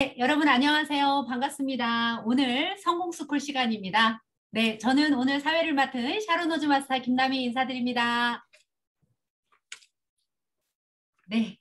네, 여러분 안녕하세요. 반갑습니다. 오늘 성공스쿨 시간입니다. 네, 저는 오늘 사회를 맡은 샤론 호즈 마스터 김남희 인사드립니다. 네,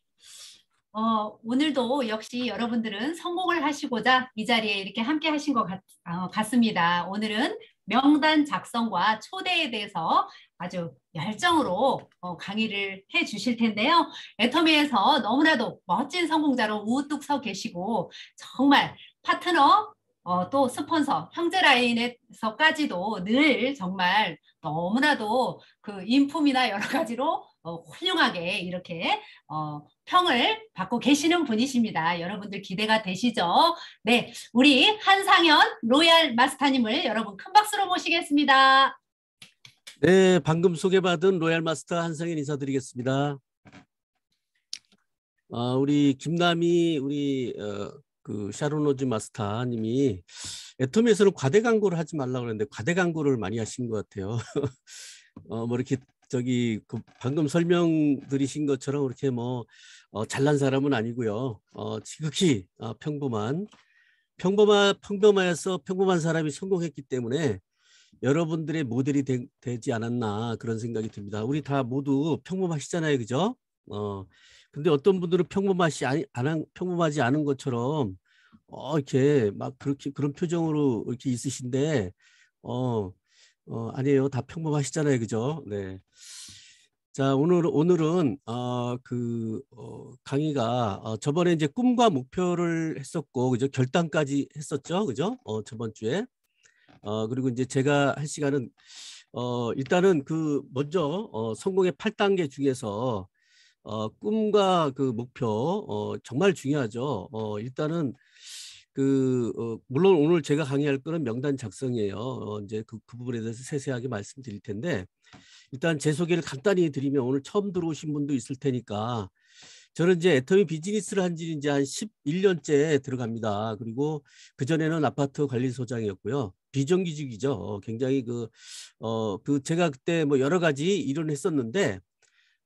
어, 오늘도 역시 여러분들은 성공을 하시고자 이 자리에 이렇게 함께 하신 것 같, 어, 같습니다. 오늘은 명단 작성과 초대에 대해서 아주 열정으로 어, 강의를 해 주실 텐데요. 애터미에서 너무나도 멋진 성공자로 우뚝 서 계시고 정말 파트너 어, 또 스폰서 형제 라인에서까지도 늘 정말 너무나도 그 인품이나 여러 가지로 어, 훌륭하게 이렇게 어, 평을 받고 계시는 분이십니다. 여러분들 기대가 되시죠? 네, 우리 한상현 로얄 마스터님을 여러분 큰 박수로 모시겠습니다. 네, 방금 소개받은 로얄 마스터 한상현 인사드리겠습니다. 아, 우리 김남희 우리 어, 그 샤로노즈 마스터님이 애터미에서는 과대 광고를 하지 말라 그러는데 과대 광고를 많이 하신 것 같아요. 어, 뭐 이렇게 저기 그 방금 설명드리신 것처럼 그렇게 뭐 어, 잘난 사람은 아니고요. 어, 지극히 어, 평범한 평범하 평범하여서 평범한 사람이 성공했기 때문에 여러분들의 모델이 되, 지 않았나 그런 생각이 듭니다. 우리 다 모두 평범하시잖아요, 그죠? 어, 근데 어떤 분들은 평범하지 안, 평범하지 않은 것처럼 어, 이렇게 막 그렇게 그런 표정으로 이렇게 있으신데 어, 어 아니에요, 다 평범하시잖아요, 그죠? 네. 자 오늘 오늘은 어그 어, 강의가 어, 저번에 이제 꿈과 목표를 했었고 그죠 결단까지 했었죠 그죠 어 저번 주에 어, 그리고 이제 제가 할 시간은 어, 일단은 그 먼저 어, 성공의 8단계 중에서 어, 꿈과 그 목표 어, 정말 중요하죠. 어, 일단은 그 어, 물론 오늘 제가 강의할 거는 명단 작성이에요. 어, 이제 그, 그 부분에 대해서 세세하게 말씀드릴 텐데 일단 제 소개를 간단히 드리면 오늘 처음 들어오신 분도 있을 테니까 저는 이제 애터미 비즈니스를 한 지 이제 한 11년째 들어갑니다. 그리고 그전에는 아파트 관리소장이었고요. 비정규직이죠. 굉장히 그, 어, 그 제가 그때 뭐 여러 가지 일을 했었는데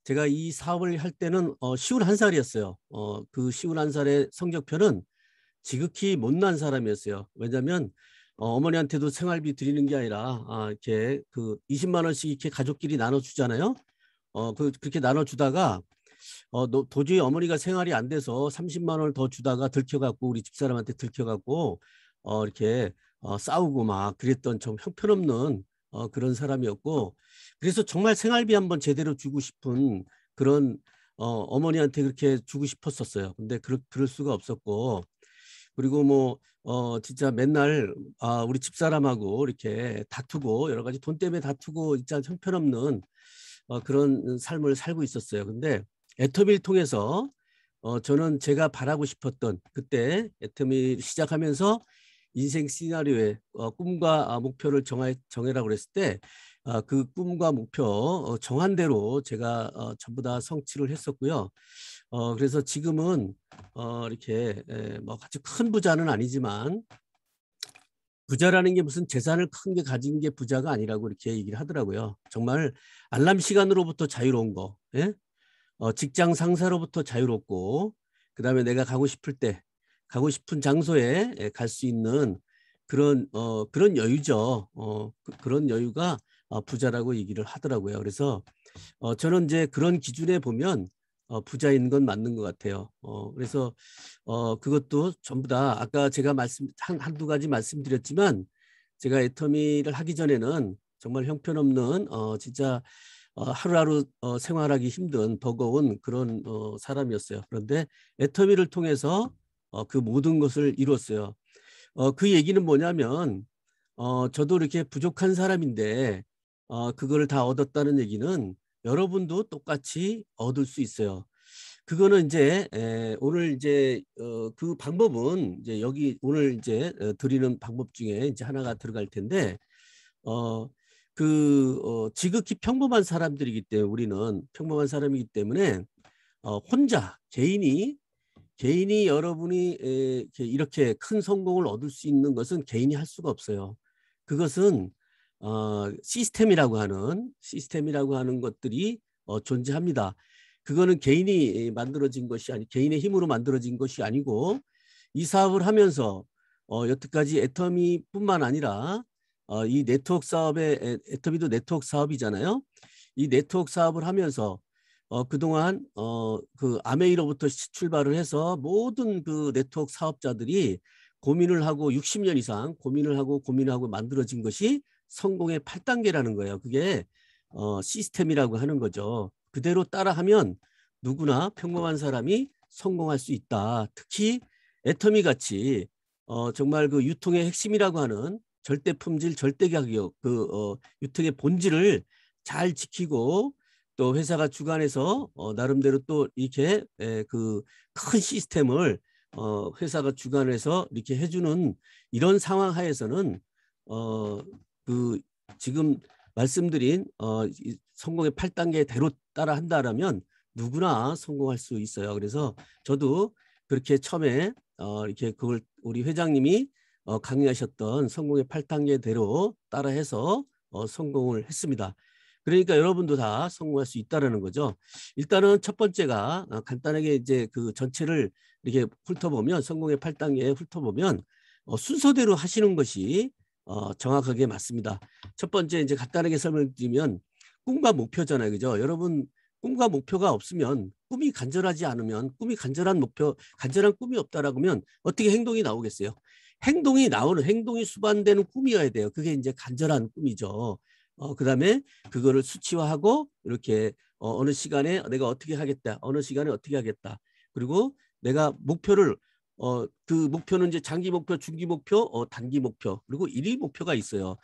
제가 이 사업을 할 때는 어, 쉬운 한 살이었어요. 어, 그 쉬운 한 살의 성적표는 지극히 못난 사람이었어요. 왜냐면 어, 어머니한테도 생활비 드리는 게 아니라 아, 이렇게 그 20만 원씩 이렇게 가족끼리 나눠주잖아요. 어, 그, 그렇게 나눠주다가 어, 너, 도저히 어머니가 생활이 안 돼서 30만 원을 더 주다가 들켜갖고 우리 집사람한테 들켜갖고 어, 이렇게 어, 싸우고 막 그랬던 좀 형편없는 어, 그런 사람이었고 그래서 정말 생활비 한번 제대로 주고 싶은 그런 어, 어머니한테 그렇게 주고 싶었었어요. 근데 그럴, 그럴 수가 없었고 그리고 뭐 어, 진짜 맨날 아, 우리 집사람하고 이렇게 다투고 여러 가지 돈 때문에 다투고 진짜 형편없는 어, 그런 삶을 살고 있었어요. 근데 애터미를 통해서 어, 저는 제가 바라고 싶었던 그때 애터미 시작하면서 인생 시나리오의 어, 꿈과 아, 목표를 정해, 정해라 그랬을 때 아, 그 꿈과 목표 어, 정한 대로 제가 어, 전부 다 성취를 했었고요. 어, 그래서 지금은 어, 이렇게 에, 뭐 아주 큰 부자는 아니지만 부자라는 게 무슨 재산을 큰 게 가진 게 부자가 아니라고 이렇게 얘기를 하더라고요. 정말 알람 시간으로부터 자유로운 거, 예? 어, 직장 상사로부터 자유롭고 그 다음에 내가 가고 싶을 때 가고 싶은 장소에 예, 갈수 있는 그런 어, 그런 여유죠. 어, 그, 런 여유가 어, 부자라고 얘기를 하더라고요. 그래서 어, 저는 이제 그런 기준에 보면 어, 부자인 건 맞는 것 같아요. 어, 그래서 어, 그것도 전부 다 아까 제가 말씀 한, 한두 가지 말씀드렸지만 제가 애터미를 하기 전에는 정말 형편없는 어, 진짜 어, 하루하루 어, 생활하기 힘든 버거운 그런 어, 사람이었어요. 그런데 애터미를 통해서 그 모든 것을 이뤘어요. 그 얘기는 뭐냐면 저도 이렇게 부족한 사람인데 그거다 얻었다는 얘기는 여러분도 똑같이 얻을 수 있어요. 그거는 이제 오늘 이제 그 방법은 이제 여기 오늘 이제 드리는 방법 중에 이제 하나가 들어갈 텐데 어그 어, 지극히 평범한 사람들이기 때문에 우리는 평범한 사람이기 때문에 어, 혼자 개인이 개인이 여러분이 에, 이렇게 큰 성공을 얻을 수 있는 것은 개인이 할 수가 없어요. 그것은 어, 시스템이라고 하는 시스템이라고 하는 것들이 어, 존재합니다. 그거는 개인이 만들어진 것이 아니 개인의 힘으로 만들어진 것이 아니고 이 사업을 하면서 어, 여태까지 애터미뿐만 아니라 어, 이 네트워크 사업의 에터비도 네트워크 사업이잖아요. 이 네트워크 사업을 하면서 어, 그동안 어, 그 아메이로부터 출발을 해서 모든 그 네트워크 사업자들이 고민을 하고 60년 이상 고민을 하고 고민하고 만들어진 것이 성공의 8단계라는 거예요. 그게 어, 시스템이라고 하는 거죠. 그대로 따라하면 누구나 평범한 사람이 성공할 수 있다. 특히 애터미 같이 어, 정말 그 유통의 핵심이라고 하는 절대 품질, 절대 가격, 그 어, 유통의 본질을 잘 지키고 또 회사가 주관해서 어, 나름대로 또 이렇게 예, 그큰 시스템을 어, 회사가 주관해서 이렇게 해주는 이런 상황 하에서는 어, 그 지금 말씀드린 어, 이 성공의 8단계대로 따라 한다라면 누구나 성공할 수 있어요. 그래서 저도 그렇게 처음에 어, 이렇게 그걸 우리 회장님이 어, 강의하셨던 성공의 8단계대로 따라해서 어, 성공을 했습니다. 그러니까 여러분도 다 성공할 수 있다라는 거죠. 일단은 첫 번째가 어, 간단하게 이제 그 전체를 이렇게 훑어보면 성공의 8단계에 훑어보면 어, 순서대로 하시는 것이 어, 정확하게 맞습니다. 첫 번째 이제 간단하게 설명드리면 꿈과 목표잖아요. 그죠? 여러분 꿈과 목표가 없으면 꿈이 간절하지 않으면 꿈이 간절한 목표 간절한 꿈이 없다라고 하면 어떻게 행동이 나오겠어요? 행동이 나오는 행동이 수반되는 꿈이어야 돼요. 그게 이제 간절한 꿈이죠. 어, 그 다음에 그거를 수치화하고 이렇게 어, 어느 시간에 내가 어떻게 하겠다. 어느 시간에 어떻게 하겠다. 그리고 내가 목표를 어, 그 목표는 이제 장기 목표, 중기 목표, 어, 단기 목표, 그리고 일일 목표가 있어요.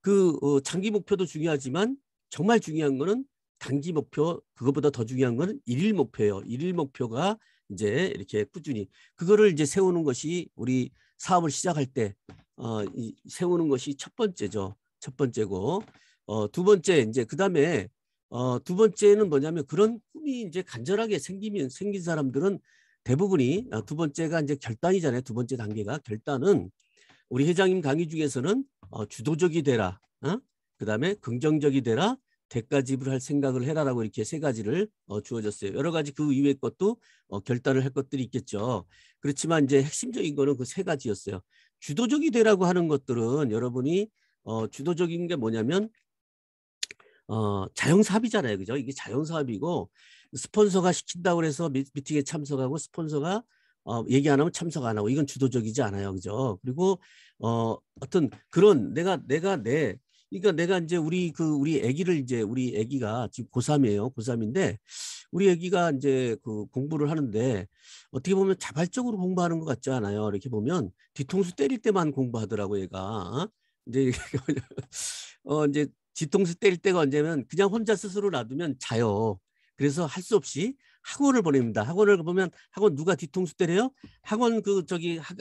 그 어, 장기 목표도 중요하지만 정말 중요한 거는 단기 목표, 그것보다 더 중요한 거는 일일 목표예요. 일일 목표가 이제 이렇게 꾸준히 그거를 이제 세우는 것이 우리 사업을 시작할 때 어, 이, 세우는 것이 첫 번째죠. 첫 번째고 어, 두 번째 이제 그 다음에 어, 두 번째는 뭐냐면 그런 꿈이 이제 간절하게 생기면 생긴 사람들은 대부분이 어, 두 번째가 이제 결단이잖아요. 두 번째 단계가 결단은 우리 회장님 강의 중에서는 어, 주도적이 되라. 어? 그 다음에 긍정적이 되라. 대가 지불할 생각을 해라라고 이렇게 세 가지를 어, 주어졌어요. 여러 가지 그 이외 것도 어, 결단을 할 것들이 있겠죠. 그렇지만 이제 핵심적인 거는 그 세 가지였어요. 주도적이 되라고 하는 것들은 여러분이 어, 주도적인 게 뭐냐면 어, 자영사업이잖아요. 그죠? 이게 자영사업이고 스폰서가 시킨다고 해서 미, 팅에 참석하고 스폰서가 어, 얘기 안 하면 참석 안 하고 이건 주도적이지 않아요. 그죠? 그리고 어, 어떤 그런 내가 내가 내 그러니까 내가 이제 우리 그 우리 아기를 이제 우리 아기가 지금 고3이에요. 고3인데 우리 아기가 이제 그 공부를 하는데 어떻게 보면 자발적으로 공부하는 것 같지 않아요. 이렇게 보면 뒤통수 때릴 때만 공부하더라고 얘가. 어? 이제 어 이제 뒤통수 때릴 때가 언제면 그냥 혼자 스스로 놔두면 자요. 그래서 할 수 없이 학원을 보냅니다. 학원을 보면 학원 누가 뒤통수 때려요? 학원 그 저기 학,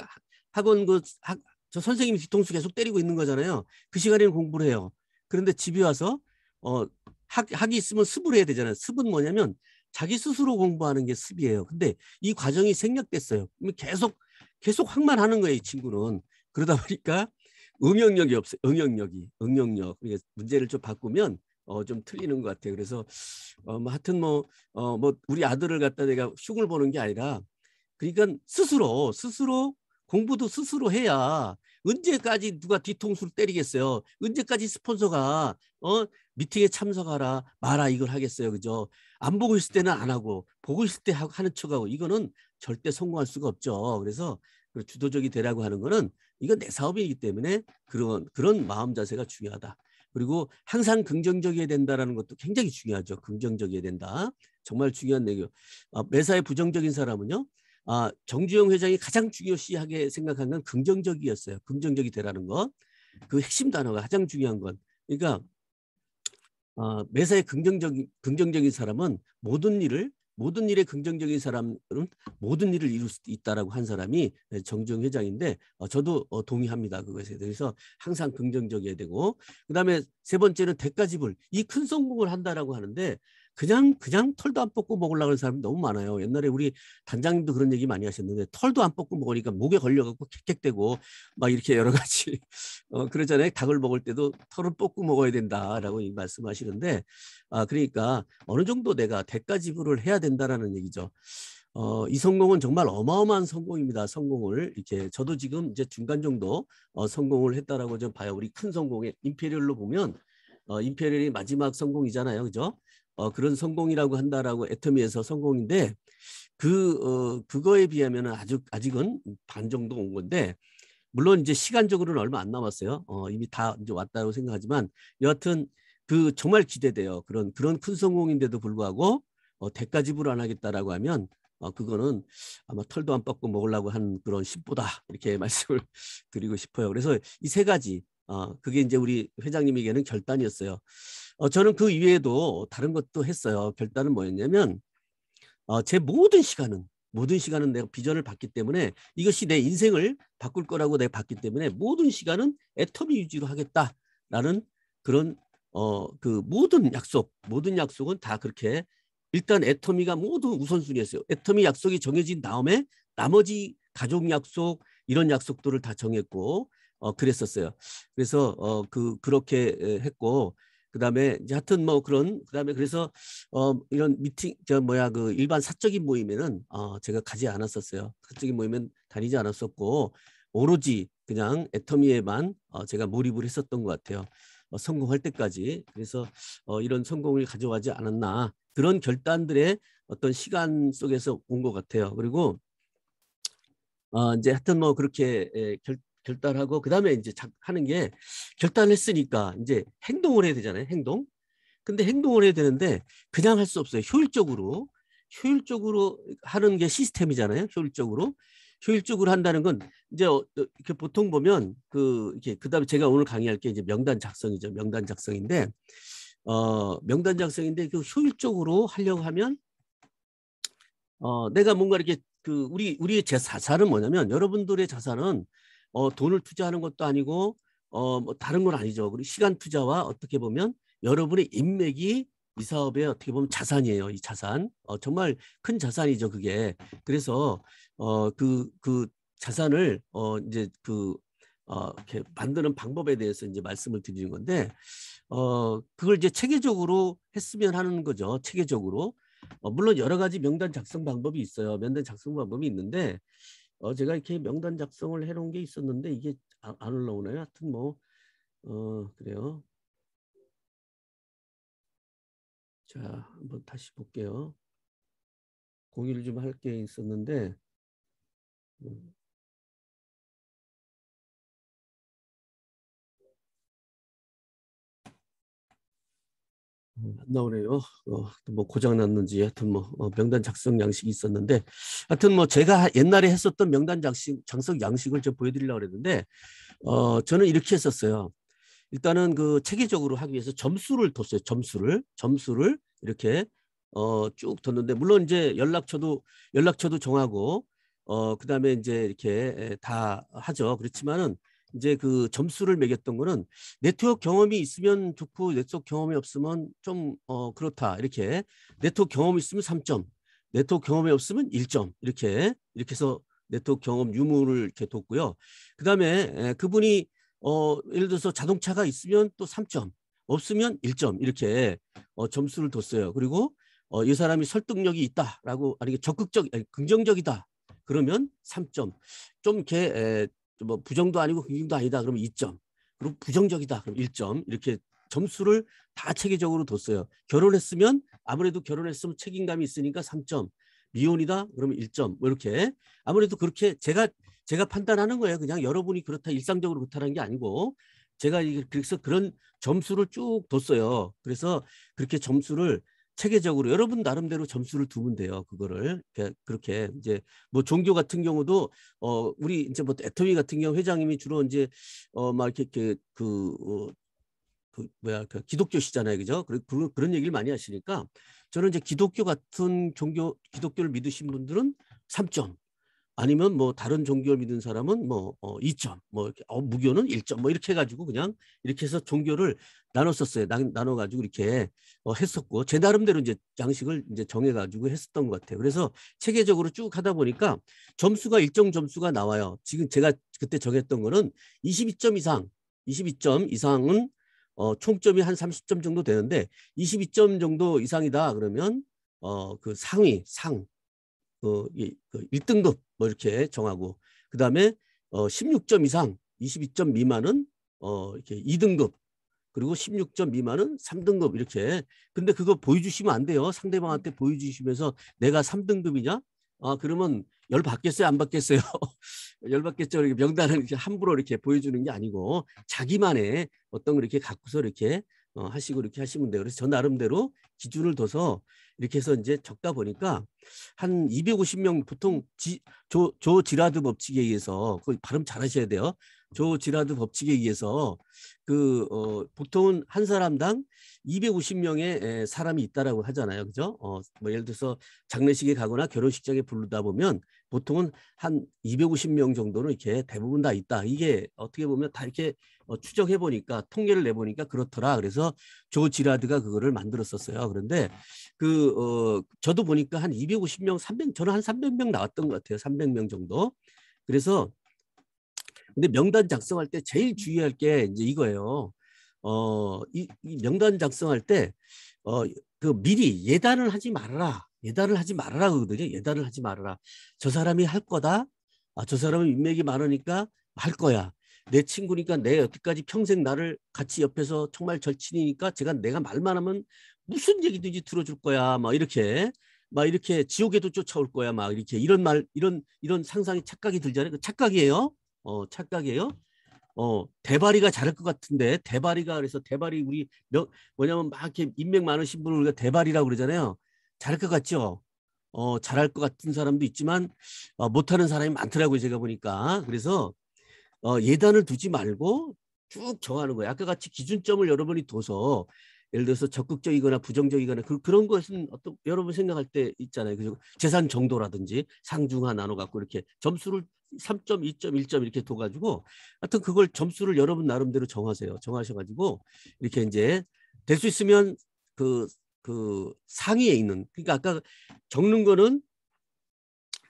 학원 그 학, 저 선생님이 뒤통수 계속 때리고 있는 거잖아요. 그 시간에는 공부를 해요. 그런데 집에 와서 어 학, 학이 있으면 습을 해야 되잖아요. 습은 뭐냐면 자기 스스로 공부하는 게 습이에요. 근데 이 과정이 생략됐어요. 계속 계속 학만 하는 거예요, 이 친구는. 그러다 보니까 응용력이 없어요. 응용력이. 응용력. 그러니까 문제를 좀 바꾸면 어, 좀 틀리는 것 같아요. 그래서 어, 뭐 하여튼 뭐, 어, 뭐 우리 아들을 갖다 내가 흉을 보는 게 아니라 그러니까 스스로 스스로 공부도 스스로 해야 언제까지 누가 뒤통수를 때리겠어요? 언제까지 스폰서가 어 미팅에 참석하라 마라 이걸 하겠어요, 그죠? 안 보고 있을 때는 안 하고 보고 있을 때 하고 하는 척하고 이거는 절대 성공할 수가 없죠. 그래서 그 주도적이 되라고 하는 거는 이건 내 사업이기 때문에 그런 그런 마음 자세가 중요하다. 그리고 항상 긍정적이어야 된다라는 것도 굉장히 중요하죠. 긍정적이어야 된다. 정말 중요한 내용. 아, 매사에 부정적인 사람은요. 아, 정주영 회장이 가장 중요시하게 생각한 건 긍정적이었어요. 긍정적이 되라는 것. 그 핵심 단어가 가장 중요한 건. 그러니까 아, 매사에 긍정적인 긍정적인 사람은 모든 일을 모든 일에 긍정적인 사람은 모든 일을 이룰 수 있다라고 한 사람이 네, 정주영 회장인데 어, 저도 어, 동의합니다 그것에 대해서 항상 긍정적이어야 되고 그다음에 세 번째는 대가집을 이큰 성공을 한다라고 하는데 그냥 그냥 털도 안 뽑고 먹으려고 하는 사람이 너무 많아요. 옛날에 우리 단장님도 그런 얘기 많이 하셨는데 털도 안 뽑고 먹으니까 목에 걸려갖고 캑캑대고 막 이렇게 여러 가지 어, 그러잖아요. 닭을 먹을 때도 털을 뽑고 먹어야 된다라고 말씀하시는데 아 그러니까 어느 정도 내가 대가 지불을 해야 된다라는 얘기죠. 어, 이 성공은 정말 어마어마한 성공입니다. 성공을 이렇게 저도 지금 이제 중간 정도 어, 성공을 했다라고 좀 봐요. 우리 큰 성공의 임페리얼로 보면 어, 임페리얼이 마지막 성공이잖아요, 그죠? 어, 그런 성공이라고 한다라고 애터미에서 성공인데 그 어, 그거에 비하면 아주 아직은 반 정도 온 건데 물론 이제 시간적으로는 얼마 안 남았어요. 어, 이미 다 이제 왔다고 생각하지만 여하튼 그 정말 기대돼요. 그런 그런 큰 성공인데도 불구하고 어, 대가지 불안하겠다라고 하면 어, 그거는 아마 털도 안 뻗고 먹으려고 한 그런 신보다 이렇게 말씀을 드리고 싶어요. 그래서 이 세 가지 어, 그게 이제 우리 회장님에게는 결단이었어요. 어, 저는 그 이외에도 다른 것도 했어요. 결단은 뭐였냐면 어, 제 모든 시간은 모든 시간은 내가 비전을 봤기 때문에 이것이 내 인생을 바꿀 거라고 내가 봤기 때문에 모든 시간은 애터미 유지로 하겠다라는 그런 어, 그 모든 약속, 모든 약속은 다 그렇게 일단 애터미가 모두 우선순위였어요. 애터미 약속이 정해진 다음에 나머지 가족 약속 이런 약속들을 다 정했고 어, 그랬었어요. 그래서 어, 그 그렇게 했고 그다음에 이제 하여튼 뭐 그런 그다음에 그래서 어 이런 미팅 저 뭐야 그 일반 사적인 모임에는 어 제가 가지 않았었어요. 사적인 모임은 다니지 않았었고 오로지 그냥 애터미에만 어 제가 몰입을 했었던 것 같아요. 어 성공할 때까지 그래서 어 이런 성공을 가져가지 않았나 그런 결단들의 어떤 시간 속에서 온 것 같아요. 그리고 어 이제 하여튼 뭐 그렇게 결, 결단하고 그다음에 이제 하는 게 결단했으니까 이제 행동을 해야 되잖아요. 행동. 근데 행동을 해야 되는데 그냥 할 수 없어요. 효율적으로 효율적으로 하는 게 시스템이잖아요. 효율적으로 효율적으로 한다는 건 이제 어, 어, 이렇게 보통 보면 그 이렇게 그다음에 제가 오늘 강의할 게 이제 명단 작성이죠. 명단 작성인데 어 명단 작성인데 그 효율적으로 하려고 하면 어 내가 뭔가 이렇게 그 우리 우리의 제 자산은 뭐냐면 여러분들의 자산은 어, 돈을 투자하는 것도 아니고 어, 뭐 다른 건 아니죠. 그리고 시간 투자와 어떻게 보면 여러분의 인맥이 이 사업에 어떻게 보면 자산이에요. 이 자산. 어, 정말 큰 자산이죠. 그게. 그래서 어, 그, 그 자산을 어, 이제 그 어, 이렇게 만드는 방법에 대해서 이제 말씀을 드리는 건데 어, 그걸 이제 체계적으로 했으면 하는 거죠. 체계적으로. 어, 물론 여러 가지 명단 작성 방법이 있어요. 명단 작성 방법이 있는데 어, 제가 이렇게 명단 작성을 해놓은 게 있었는데 이게 아, 안, 안올라오나요 하여튼 뭐 어, 그래요. 자, 한번 다시 볼게요. 공유를 좀 할 게 있었는데 음, 안 나오네요. 어, 뭐 고장 났는지 하여튼 뭐 어, 명단 작성 양식이 있었는데 하여튼 뭐 제가 옛날에 했었던 명단 장식 장석 양식을 저 보여드리려고 그랬는데 어 저는 이렇게 했었어요. 일단은 그 체계적으로 하기 위해서 점수를 뒀어요. 점수를 점수를 이렇게 어쭉 뒀는데 물론 이제 연락처도 연락처도 정하고 어 그다음에 이제 이렇게 다 하죠. 그렇지만은 이제 그 점수를 매겼던 거는 네트워크 경험이 있으면 좋고 네트워크 경험이 없으면 좀 어 그렇다 이렇게 네트워크 경험이 있으면 3점 네트워크 경험이 없으면 1점 이렇게 이렇게 해서 네트워크 경험 유무를 이렇게 뒀고요. 그다음에 그분이 어 예를 들어서 자동차가 있으면 또 3점 없으면 1점 이렇게 어 점수를 뒀어요. 그리고 어, 이 사람이 설득력이 있다라고 아니 적극적 아니 긍정적이다 그러면 3점 좀 이렇게 에, 뭐 부정도 아니고 긍정도 아니다 그러면 2점 그리고 부정적이다 그럼 1점 이렇게 점수를 다 체계적으로 뒀어요 결혼했으면 아무래도 결혼했으면 책임감이 있으니까 3점 미혼이다 그러면 1점 뭐 이렇게 아무래도 그렇게 제가 제가 판단하는 거예요 그냥 여러분이 그렇다 일상적으로 그렇다는 게 아니고 제가 이게 그래서 그런 점수를 쭉 뒀어요 그래서 그렇게 점수를 체계적으로 여러분 나름대로 점수를 두면 돼요. 그거를 그렇게 이제 뭐 종교 같은 경우도 어 우리 이제 뭐 애터미 같은 경우 회장님이 주로 이제 어막 이렇게, 이 그, 어, 그 뭐야 그 기독교시잖아요, 그죠? 그런 그런 그런 얘기를 많이 하시니까 저는 이제 기독교 같은 종교 기독교를 믿으신 분들은 3점 아니면 뭐 다른 종교를 믿는 사람은 뭐 어, 2점, 뭐 이렇게 어, 무교는 1점, 뭐 이렇게 해가지고 그냥 이렇게 해서 종교를 나눴었어요. 나, 눠가지고 이렇게 어, 했었고 제 나름대로 이제 양식을 이제 정해가지고 했었던 것 같아요. 그래서 체계적으로 쭉 하다 보니까 점수가 일정 점수가 나와요. 지금 제가 그때 정했던 거는 22점 이상, 22점 이상은 어, 총점이 한 30점 정도 되는데 22점 정도 이상이다 그러면 어, 그 상위 상, 그, 이, 그 1등급 뭐 이렇게 정하고 그 다음에 어 16점 이상 22점 미만은 어 이렇게 2등급 그리고 16점 미만은 3등급 이렇게 근데 그거 보여주시면 안 돼요 상대방한테 음. 보여주시면서 내가 3등급이냐 아 그러면 열 받겠어요 안 받겠어요 열 받겠죠 이렇게 명단을 이렇게 함부로 이렇게 보여주는 게 아니고 자기만의 어떤 걸 이렇게 갖고서 이렇게 어, 하시고 이렇게 하시면 돼요 그래서 저 나름대로 기준을 둬서 이렇게 해서 이제 적다 보니까 한 250명 보통 지, 조, 조 지라드 법칙에 의해서 그 발음 잘 하셔야 돼요. 조 지라드 법칙에 의해서 그 어, 보통은 한 사람당 250명의 에, 사람이 있다라고 하잖아요. 그죠? 어, 뭐 예를 들어서 장례식에 가거나 결혼식장에 부르다 보면 보통은 한 250명 정도는 이렇게 대부분 다 있다. 이게 어떻게 보면 다 이렇게 어, 추적해 보니까 통계를 내 보니까 그렇더라. 그래서 조 지라드가 그거를 만들었었어요. 그런데 아. 그 어, 저도 보니까 한 250명, 300 저는 한 300명 나왔던 것 같아요. 300명 정도. 그래서 근데 명단 작성할 때 제일 주의할 게 이제 이거예요. 어, 이, 이 명단 작성할 때 어, 그 미리 예단을 하지 말아라. 예단을 하지 말아라 그러거든요. 예단을 하지 말아라. 저 사람이 할 거다. 아, 저 사람은 인맥이 많으니까 할 거야. 내 친구니까 내 여태까지 평생 나를 같이 옆에서 정말 절친이니까 제가 내가 말만 하면 무슨 얘기든지 들어줄 거야. 막 이렇게 막 이렇게 지옥에도 쫓아올 거야. 막 이렇게 이런 말 이런 이런 상상이 착각이 들잖아요. 그 착각이에요. 어, 착각이에요. 어 대바리가 잘할 것 같은데 대바리가 그래서 대바리 우리 몇 뭐냐면 막 이렇게 인맥 많으신 분을 우리가 대바리라고 그러잖아요. 잘할 것 같죠? 어 잘할 것 같은 사람도 있지만 어, 못하는 사람이 많더라고요 제가 보니까 그래서 어, 예단을 두지 말고 쭉 정하는 거예요. 아까 같이 기준점을 여러분이 둬서 예를 들어서 적극적이거나 부정적이거나 그, 그런 것은 어떤 여러분 생각할 때 있잖아요. 그죠? 재산 정도라든지 상중하 나눠 갖고 이렇게 점수를 3점, 2점, 1점 이렇게 둬 가지고 하여튼 그걸 점수를 여러분 나름대로 정하세요. 정하셔 가지고 이렇게 이제 될 수 있으면 그그 그 상위에 있는 그러니까 아까 적는 거는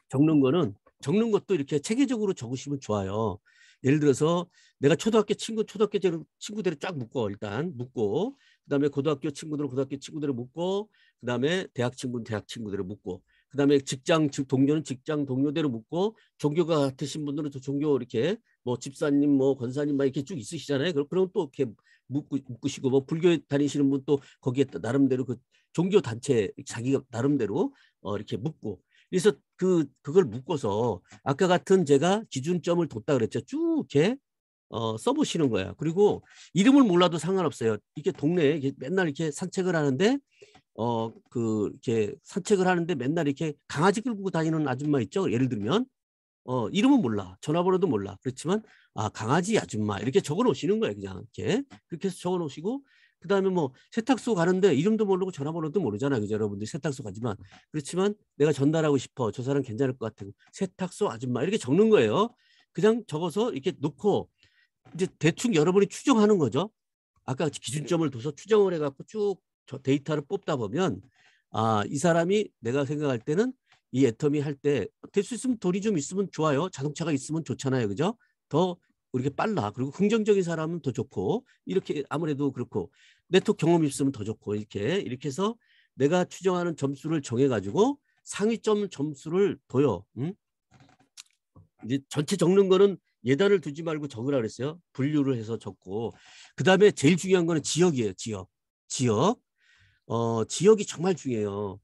적는 거는 적는 것도 이렇게 체계적으로 적으시면 좋아요. 예를 들어서 내가 초등학교 친구 초등학교 친구들을 쫙 묶어 일단 묶고 그다음에 고등학교 친구들은 고등학교 친구들을 묶고 그다음에 대학 친구는 대학 친구들을 묶고 그다음에 직장 즉 동료는 직장 동료대로 묶고 종교가 같으신 분들은 또 종교 이렇게 뭐 집사님 뭐 권사님 막 이렇게 쭉 있으시잖아요. 그럼 그럼 또 이렇게 묶고 묶으시고 뭐 불교 에 다니시는 분 또 거기에 나름대로 그 종교 단체 자기가 나름대로 어 이렇게 묶고 그래서 그 그걸 묶어서 아까 같은 제가 기준점을 뒀다 그랬죠. 쭉 이렇게 어, 써보시는 거야. 그리고 이름을 몰라도 상관없어요. 이게 동네에 이렇게 맨날 이렇게 산책을 하는데 어 그 이렇게 산책을 하는데 맨날 이렇게 강아지 끌고 다니는 아줌마 있죠. 예를 들면 어 이름은 몰라, 전화번호도 몰라. 그렇지만 아 강아지 아줌마 이렇게 적어놓으시는 거예요. 그냥 이렇게 그렇게 해서 적어놓으시고 그다음에 뭐 세탁소 가는데 이름도 모르고 전화번호도 모르잖아요. 그죠? 여러분들 세탁소 가지만 그렇지만 내가 전달하고 싶어. 저 사람 괜찮을 것 같아. 세탁소 아줌마 이렇게 적는 거예요. 그냥 적어서 이렇게 놓고 이제 대충 여러분이 추정하는 거죠. 아까 기준점을 둬서 추정을 해 갖고 쭉 데이터를 뽑다 보면 아, 이 사람이 내가 생각할 때는 이 애터미 할 때 될 수 있으면 돈이 좀 있으면 좋아요. 자동차가 있으면 좋잖아요. 그죠? 더 이렇게 빨라. 그리고 긍정적인 사람은 더 좋고 이렇게 아무래도 그렇고 네트워크 경험이 있으면 더 좋고 이렇게 이렇게 해서 내가 추정하는 점수를 정해가지고 상위점 점수를 보요 응? 이제 전체 적는 거는 예단을 두지 말고 적으라 그랬어요. 분류를 해서 적고 그 다음에 제일 중요한 거는 지역이에요. 지역, 지역, 어 지역이 정말 중요해요.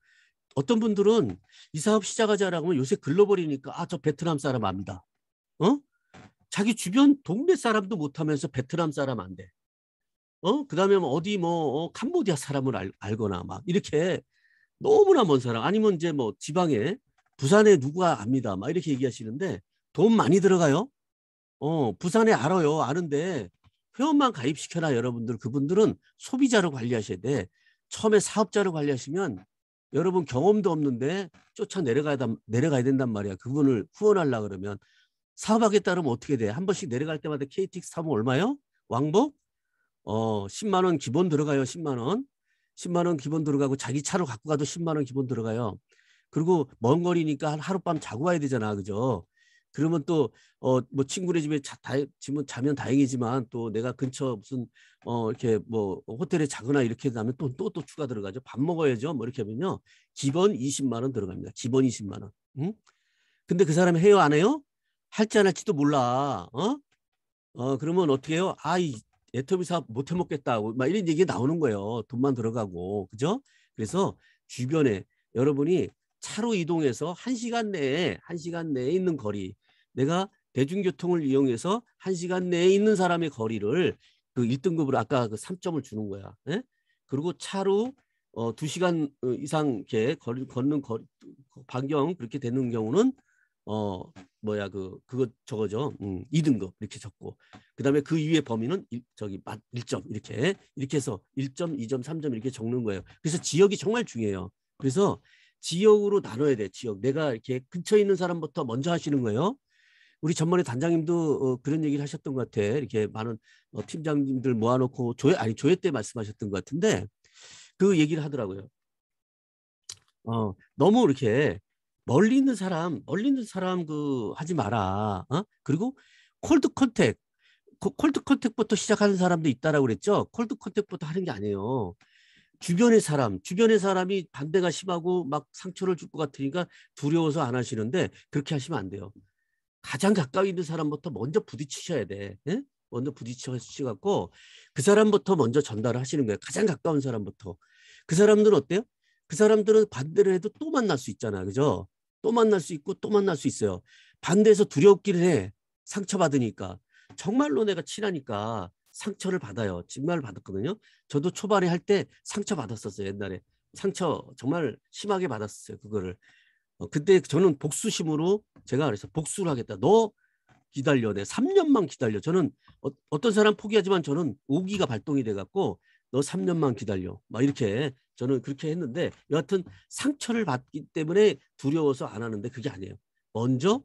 어떤 분들은 이 사업 시작하자라고 하면 요새 글로벌이니까 아 저 베트남 사람 압니다. 어? 자기 주변 동네 사람도 못하면서 베트남 사람 안 돼. 어? 그 다음에 뭐 어디 뭐 어, 캄보디아 사람을 알, 알거나 막 이렇게 너무나 먼 사람 아니면 이제 뭐 지방에 부산에 누가 압니다 막 이렇게 얘기하시는데 돈 많이 들어가요. 어 부산에 알아요 아는데 회원만 가입시켜라 여러분들 그분들은 소비자로 관리하셔야 돼. 처음에 사업자로 관리하시면 여러분 경험도 없는데 쫓아 내려가야, 내려가야 된단 말이야. 그분을 후원하려 그러면 사업하겠다 그러면 어떻게 돼? 한 번씩 내려갈 때마다 KTX 타면 얼마요? 왕복 어 10만 원 기본 들어가요. 10만 원. 10만 원 기본 들어가고 자기 차로 갖고 가도 10만 원 기본 들어가요. 그리고 먼 거리니까 하룻밤 자고 와야 되잖아. 그죠? 그러면 또어뭐 친구네 집에 자, 다, 지면 자면 다행이지만 또 내가 근처 무슨 어 이렇게 뭐 호텔에 자거나 이렇게 나면 또또 또, 또 추가 들어가죠. 밥 먹어야죠. 뭐 이렇게 하면요. 기본 20만 원 들어갑니다. 기본 20만 원. 응? 근데 그 사람이 해요 안 해요? 할지 안 할지도 몰라. 어? 어 그러면 어떻게 해요? 아이 애터비 사업 못 해먹겠다고 막 이런 얘기 나오는 거예요. 돈만 들어가고 그죠? 그래서 주변에 여러분이 차로 이동해서 한 시간 내에 한 시간 내에 있는 거리 내가 대중교통을 이용해서 한 시간 내에 있는 사람의 거리를 그 1등급으로 아까 그 3점을 주는 거야. 예? 그리고 차로 어, 2시간 어, 이상 이렇게 걸, 걷는 거, 반경 그렇게 되는 경우는 어, 뭐야 그 그거 저거죠. 음, 2등급 이렇게 적고 그다음에 그 위에 범위는 일, 저기 1점 이렇게 이렇게 해서 1점, 2점, 3점 이렇게 적는 거예요. 그래서 지역이 정말 중요해요. 그래서 지역으로 나눠야 돼. 지역. 내가 이렇게 근처에 있는 사람부터 먼저 하시는 거예요. 우리 전번에 단장님도 어, 그런 얘기를 하셨던 것 같아. 이렇게 많은 어, 팀장님들 모아놓고 조회 아니 조회 때 말씀하셨던 것 같은데 그 얘기를 하더라고요. 어, 너무 이렇게 멀리 있는 사람, 멀리 있는 사람 그 하지 마라. 어? 그리고 콜드 컨택, 콜드 컨택부터 시작하는 사람도 있다라고 그랬죠. 콜드 컨택부터 하는 게 아니에요. 주변의 사람, 주변의 사람이 반대가 심하고 막 상처를 줄 것 같으니까 두려워서 안 하시는데 그렇게 하시면 안 돼요. 가장 가까이 있는 사람부터 먼저 부딪히셔야 돼. 예? 먼저 부딪히셔갖고그 사람부터 먼저 전달을 하시는 거예요. 가장 가까운 사람부터. 그 사람들은 어때요? 그 사람들은 반대를 해도 또 만날 수 있잖아. 그죠? 또 만날 수 있고 또 만날 수 있어요. 반대해서 두렵기를 해. 상처받으니까. 정말로 내가 친하니까 상처를 받아요. 정말 받았거든요. 저도 초발에할 때 상처 받았었어요. 옛날에. 상처 정말 심하게 받았어요. 그거를. 어, 그때 저는 복수심으로 제가 그래서 복수를 하겠다. 너 기다려. 내 3년만 기다려. 저는 어, 떤 사람 포기하지만 저는 오기가 발동이 돼 갖고 너 3년만 기다려. 막 이렇게 저는 그렇게 했는데 여하튼 상처를 받기 때문에 두려워서 안 하는데 그게 아니에요. 먼저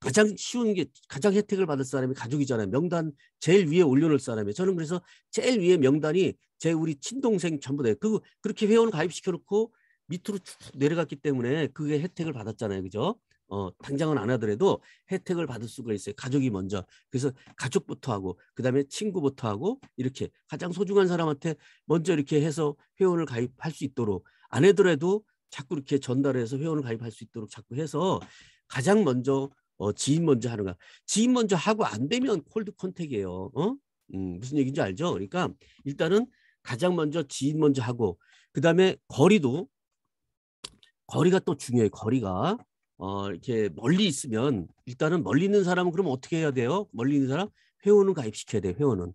가장 쉬운 게 가장 혜택을 받을 사람이 가족이잖아요. 명단 제일 위에 올려놓을 사람이에요. 저는 그래서 제일 위에 명단이 제 우리 친동생 전부 다예요. 그 그렇게 회원 가입시켜놓고 밑으로 쭉 내려갔기 때문에 그게 혜택을 받았잖아요. 그죠? 어, 당장은 안 하더라도 혜택을 받을 수가 있어요. 가족이 먼저. 그래서 가족부터 하고 그다음에 친구부터 하고 이렇게 가장 소중한 사람한테 먼저 이렇게 해서 회원을 가입할 수 있도록 안 해더라도 자꾸 이렇게 전달해서 회원을 가입할 수 있도록 자꾸 해서 가장 먼저 어, 지인 먼저 하는가. 지인 먼저 하고 안 되면 콜드 컨택이에요. 어? 음, 무슨 얘기인지 알죠? 그러니까 일단은 가장 먼저 지인 먼저 하고 그다음에 거리도 거리가 또 중요해. 요 거리가 어, 이렇게 멀리 있으면 일단은 멀리 있는 사람은 그럼 어떻게 해야 돼요? 멀리 있는 사람 회원은 가입시켜야 돼요. 회원은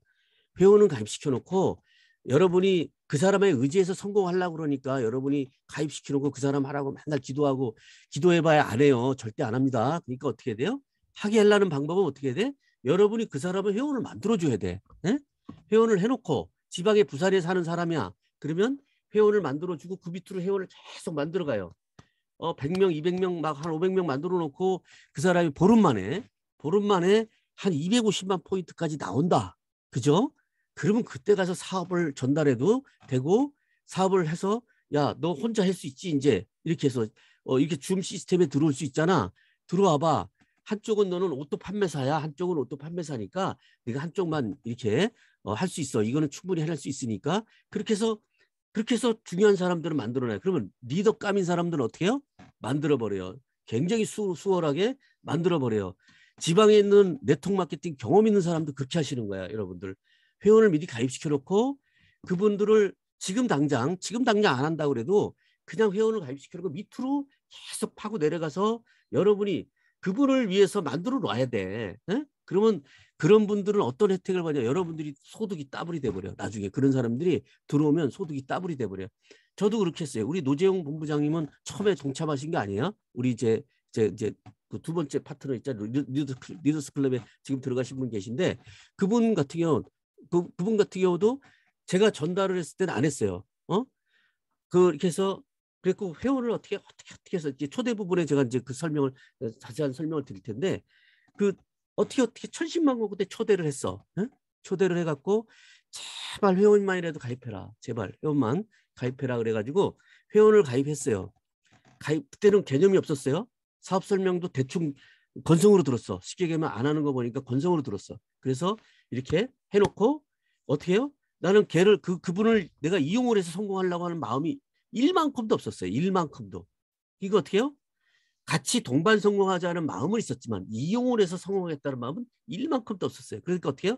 회원은 가입시켜 놓고 여러분이 그 사람의 의지에서 성공하려고 그러니까 여러분이 가입시켜 놓고 그 사람 하라고 맨날 기도하고 기도해봐야 안 해요. 절대 안 합니다. 그러니까 어떻게 돼요? 하게 하려는 방법은 어떻게 돼? 여러분이 그 사람을 회원을 만들어줘야 돼. 네? 회원을 해놓고 지방에 부산에 사는 사람이야. 그러면 회원을 만들어주고 그 밑으로 회원을 계속 만들어가요. 어, 100명, 200명 막 한 500명 만들어 놓고 그 사람이 보름 만에 보름 만에 한 250만 포인트까지 나온다. 그죠? 그러면 그때 가서 사업을 전달해도 되고 사업을 해서 야, 너 혼자 할 수 있지 이제 이렇게 해서 어, 이렇게 줌 시스템에 들어올 수 있잖아. 들어와 봐. 한쪽은 너는 오토 판매사야. 한쪽은 오토 판매사니까 네가 한쪽만 이렇게 어, 할수 있어. 이거는 충분히 해낼 수 있으니까 그렇게 해서 그렇게 해서 중요한 사람들을 만들어내. 그러면 리더감인 사람들은 어떻게 해요? 만들어버려요. 굉장히 수, 수월하게 만들어버려요. 지방에 있는 네트워크 마케팅 경험 있는 사람도 그렇게 하시는 거야, 여러분들. 회원을 미리 가입시켜 놓고 그분들을 지금 당장, 지금 당장 안 한다고 그래도 그냥 회원을 가입시켜 놓고 밑으로 계속 파고 내려가서 여러분이 그분을 위해서 만들어 놔야 돼. 에? 그러면 그런 분들은 어떤 혜택을 받냐? 여러분들이 소득이 따블이 돼버려. 나중에 그런 사람들이 들어오면 소득이 따블이 돼버려. 요 저도 그렇게 했어요. 우리 노재용 본부장님은 처음에 동참하신 게 아니에요? 우리 이제 이제 이제 그두 번째 파트너 있잖아요. 리더스, 리더스 클럽에 지금 들어가신 분 계신데 그분 같은 경우 그 그분 같은 경우도 제가 전달을 했을 때는 안 했어요. 어? 그 이렇게 해서 그래고 회원을 어떻게 어떻게 어떻게 해서 이제 초대 부분에 제가 이제 그 설명을 자세한 설명을 드릴 텐데 그 어떻게 어떻게 천신만고 그때 초대를 했어. 응? 초대를 해갖고 제발 회원만이라도 가입해라. 제발 회원만 가입해라 그래가지고 회원을 가입했어요. 가입 그때는 개념이 없었어요. 사업 설명도 대충 건성으로 들었어. 쉽게 얘기하면 안 하는 거 보니까 건성으로 들었어. 그래서 이렇게 해놓고 어떻게 해요? 나는 걔를 그 그분을 내가 이용을 해서 성공하려고 하는 마음이 1만큼도 없었어요. 1만큼도 이거 어떻게 해요? 같이 동반 성공하자는 마음은 있었지만 이용을 해서 성공하겠다는 마음은 1만큼도 없었어요. 그러니까 어떻게 해요?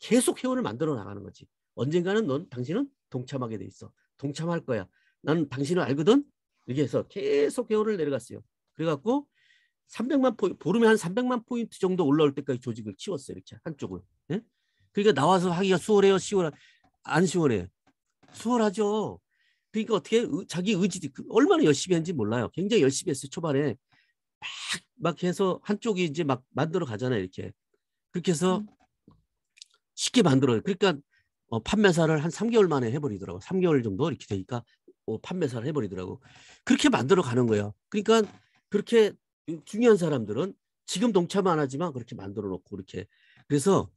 계속 회원을 만들어 나가는 거지. 언젠가는 넌 당신은 동참하게 돼 있어. 동참할 거야. 나는 당신을 알거든. 이렇게 해서 계속 개월을 내려갔어요. 그래갖고 300만 포인트, 보름에 한 300만 포인트 정도 올라올 때까지 조직을 키웠어요. 이렇게 한쪽을. 예? 그러니까 나와서 하기가 수월해요. 시원한 안시원해 수월하죠. 그러니까 어떻게 자기 의지 얼마나 열심히 했는지 몰라요. 굉장히 열심히 했어요. 초반에 막, 막 해서 한쪽이 이제 막 만들어 가잖아요. 이렇게 그렇게 해서 음. 쉽게 만들어요. 그러니까 어, 판매사를 한 3개월 만에 해버리더라고. 3개월 정도 이렇게 되니까 어, 판매사를 해버리더라고. 그렇게 만들어 가는 거예요. 그러니까 그렇게 중요한 사람들은 지금 동참 안 하지만 그렇게 만들어 놓고 이렇게 그래서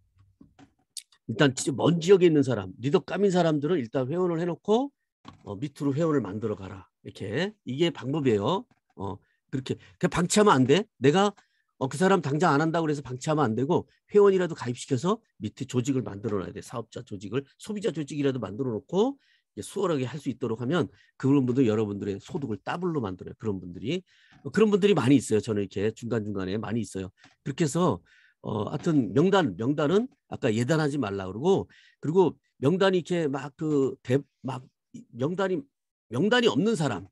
일단 먼 지역에 있는 사람 리더 까민 사람들은 일단 회원을 해놓고 어, 밑으로 회원을 만들어 가라 이렇게 이게 방법이에요. 어 그렇게 방치하면 안 돼. 내가 어, 그 사람 당장 안 한다고 해서 방치하면 안 되고 회원이라도 가입시켜서 밑에 조직을 만들어 놔야 돼. 사업자 조직을 소비자 조직이라도 만들어 놓고 수월하게 할 수 있도록 하면 그 분들 도 여러분들의 소득을 더블로 만들어요. 그런 분들이 어, 그런 분들이 많이 있어요. 저는 이렇게 중간중간에 많이 있어요. 그렇게 해서 어 하여튼 명단 명단은 아까 예단하지 말라 그러고 그리고 명단이 이렇게 막 그 대막 그 명단이 명단이 없는 사람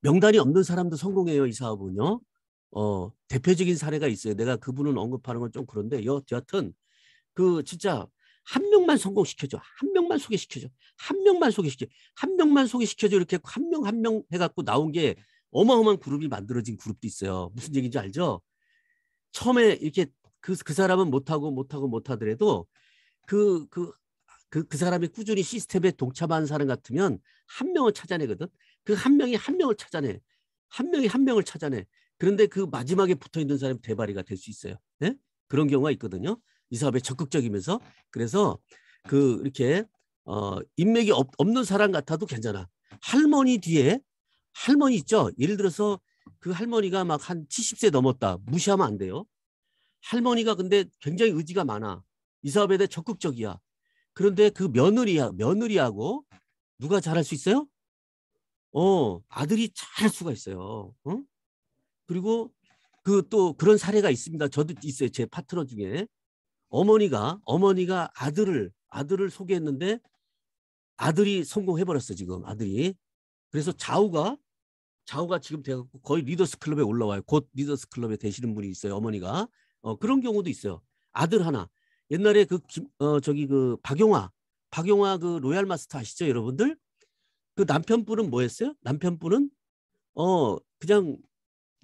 명단이 없는 사람도 성공해요. 이 사업은요. 어, 대표적인 사례가 있어요. 내가 그분을 언급하는 건 좀 그런데 여, 여하튼 그 진짜 한 명만 성공시켜줘. 한 명만 소개시켜줘. 한 명만 소개시켜. 한 명만 소개시켜줘. 이렇게 한명 한명 한 명 해갖고 나온 게 어마어마한 그룹이 만들어진 그룹도 있어요. 무슨 얘기인지 알죠? 처음에 이렇게 그, 그 사람은 못하고 못하고 못하더라도 그, 그, 그, 그 사람이 꾸준히 시스템에 동참하는 사람 같으면 한 명을 찾아내거든. 그 한 명이 한 명을 찾아내. 한 명이 한 명을 찾아내. 그런데 그 마지막에 붙어 있는 사람이 대바리가 될 수 있어요. 네? 그런 경우가 있거든요. 이 사업에 적극적이면서 그래서 그 이렇게 어 인맥이 없, 없는 사람 같아도 괜찮아. 할머니 뒤에 할머니 있죠. 예를 들어서 그 할머니가 막 한 70세 넘었다. 무시하면 안 돼요. 할머니가 근데 굉장히 의지가 많아. 이 사업에 대해 적극적이야. 그런데 그 며느리야, 며느리하고 누가 잘할 수 있어요? 어, 아들이 잘 할 수가 있어요. 응? 그리고 그 또 그런 사례가 있습니다. 저도 있어요. 제 파트너 중에 어머니가 어머니가 아들을 아들을 소개했는데 아들이 성공해 버렸어 지금 아들이. 그래서 자우가 자우가 지금 돼갖고 거의 리더스 클럽에 올라와요. 곧 리더스 클럽에 되시는 분이 있어요. 어머니가 어, 그런 경우도 있어요. 아들 하나 옛날에 그 김, 어, 저기 그 박용화 박용화 그 로얄 마스터 아시죠 여러분들? 그 남편분은 뭐 했어요? 남편분은 어 그냥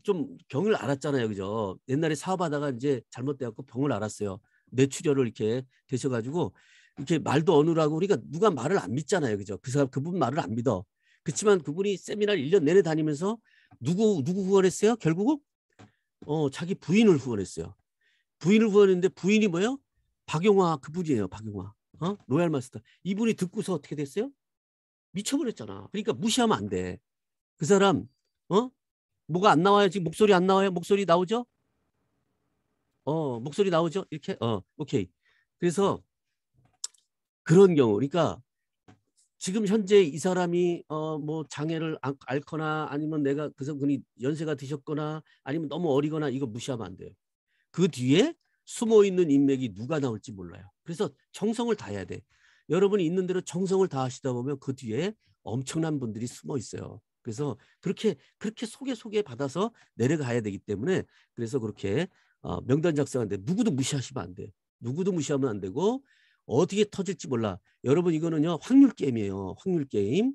좀 병을 알았잖아요. 그죠? 옛날에 사업하다가 이제 잘못돼갖고 병을 알았어요. 뇌출혈을 이렇게 되셔가지고 이렇게 말도 어눌하고 우리가 그러니까 누가 말을 안 믿잖아요. 그죠? 그 사람 그분 말을 안 믿어. 그렇지만 그분이 세미나를 1년 내내 다니면서 누구 누구 후원했어요? 결국은 어 자기 부인을 후원했어요. 부인을 후원했는데 부인이 뭐예요? 박용화 그분이에요. 박용화. 어? 로얄 마스터. 이분이 듣고서 어떻게 됐어요? 미쳐버렸잖아. 그러니까 무시하면 안 돼. 그 사람 어? 뭐가 안 나와요? 지금 목소리 안 나와요? 목소리 나오죠? 어, 목소리 나오죠? 이렇게 어, 오케이. 그래서 그런 경우 그러니까 지금 현재 이 사람이 어 뭐 장애를 앓거나 아니면 내가 그래서 그 연세가 드셨거나 아니면 너무 어리거나 이거 무시하면 안 돼요. 그 뒤에 숨어 있는 인맥이 누가 나올지 몰라요. 그래서 정성을 다해야 돼. 여러분이 있는 대로 정성을 다하시다 보면 그 뒤에 엄청난 분들이 숨어 있어요. 그래서 그렇게 그렇게 소개 소개 받아서 내려가야 되기 때문에 그래서 그렇게 어, 명단 작성하는데 누구도 무시하시면 안 돼요. 누구도 무시하면 안 되고 어떻게 터질지 몰라. 여러분 이거는요 확률 게임이에요. 확률 게임.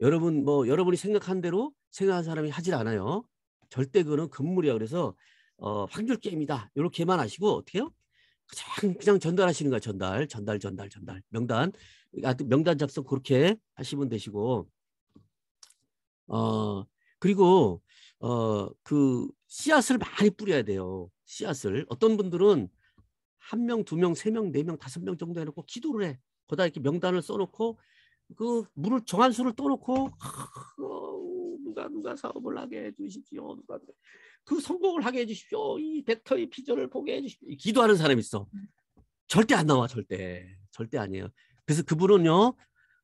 여러분 뭐 여러분이 생각한 대로 생각한 사람이 하질 않아요. 절대 그거는 금물이야. 그래서 어, 확률 게임이다. 이렇게만 아시고 어떻게요? 그냥, 그냥 전달하시는 거야 전달 전달 전달 전달 명단 아, 그 명단 작성 그렇게 하시면 되시고 어 그리고 어 그 씨앗을 많이 뿌려야 돼요 씨앗을 어떤 분들은 한 명, 두 명, 세 명, 네 명, 다섯 명 정도 해놓고 기도를 해. 거다 이렇게 명단을 써놓고 그 물을 정한 수를 떠놓고 어, 누가 누가 사업을 하게 해주십시오. 누가 그 성공을 하게 해주십시오. 이 벡터의 비전을 보게 해주십시오. 기도하는 사람이 있어. 음. 절대 안 나와, 절대. 절대 아니에요. 그래서 그분은요,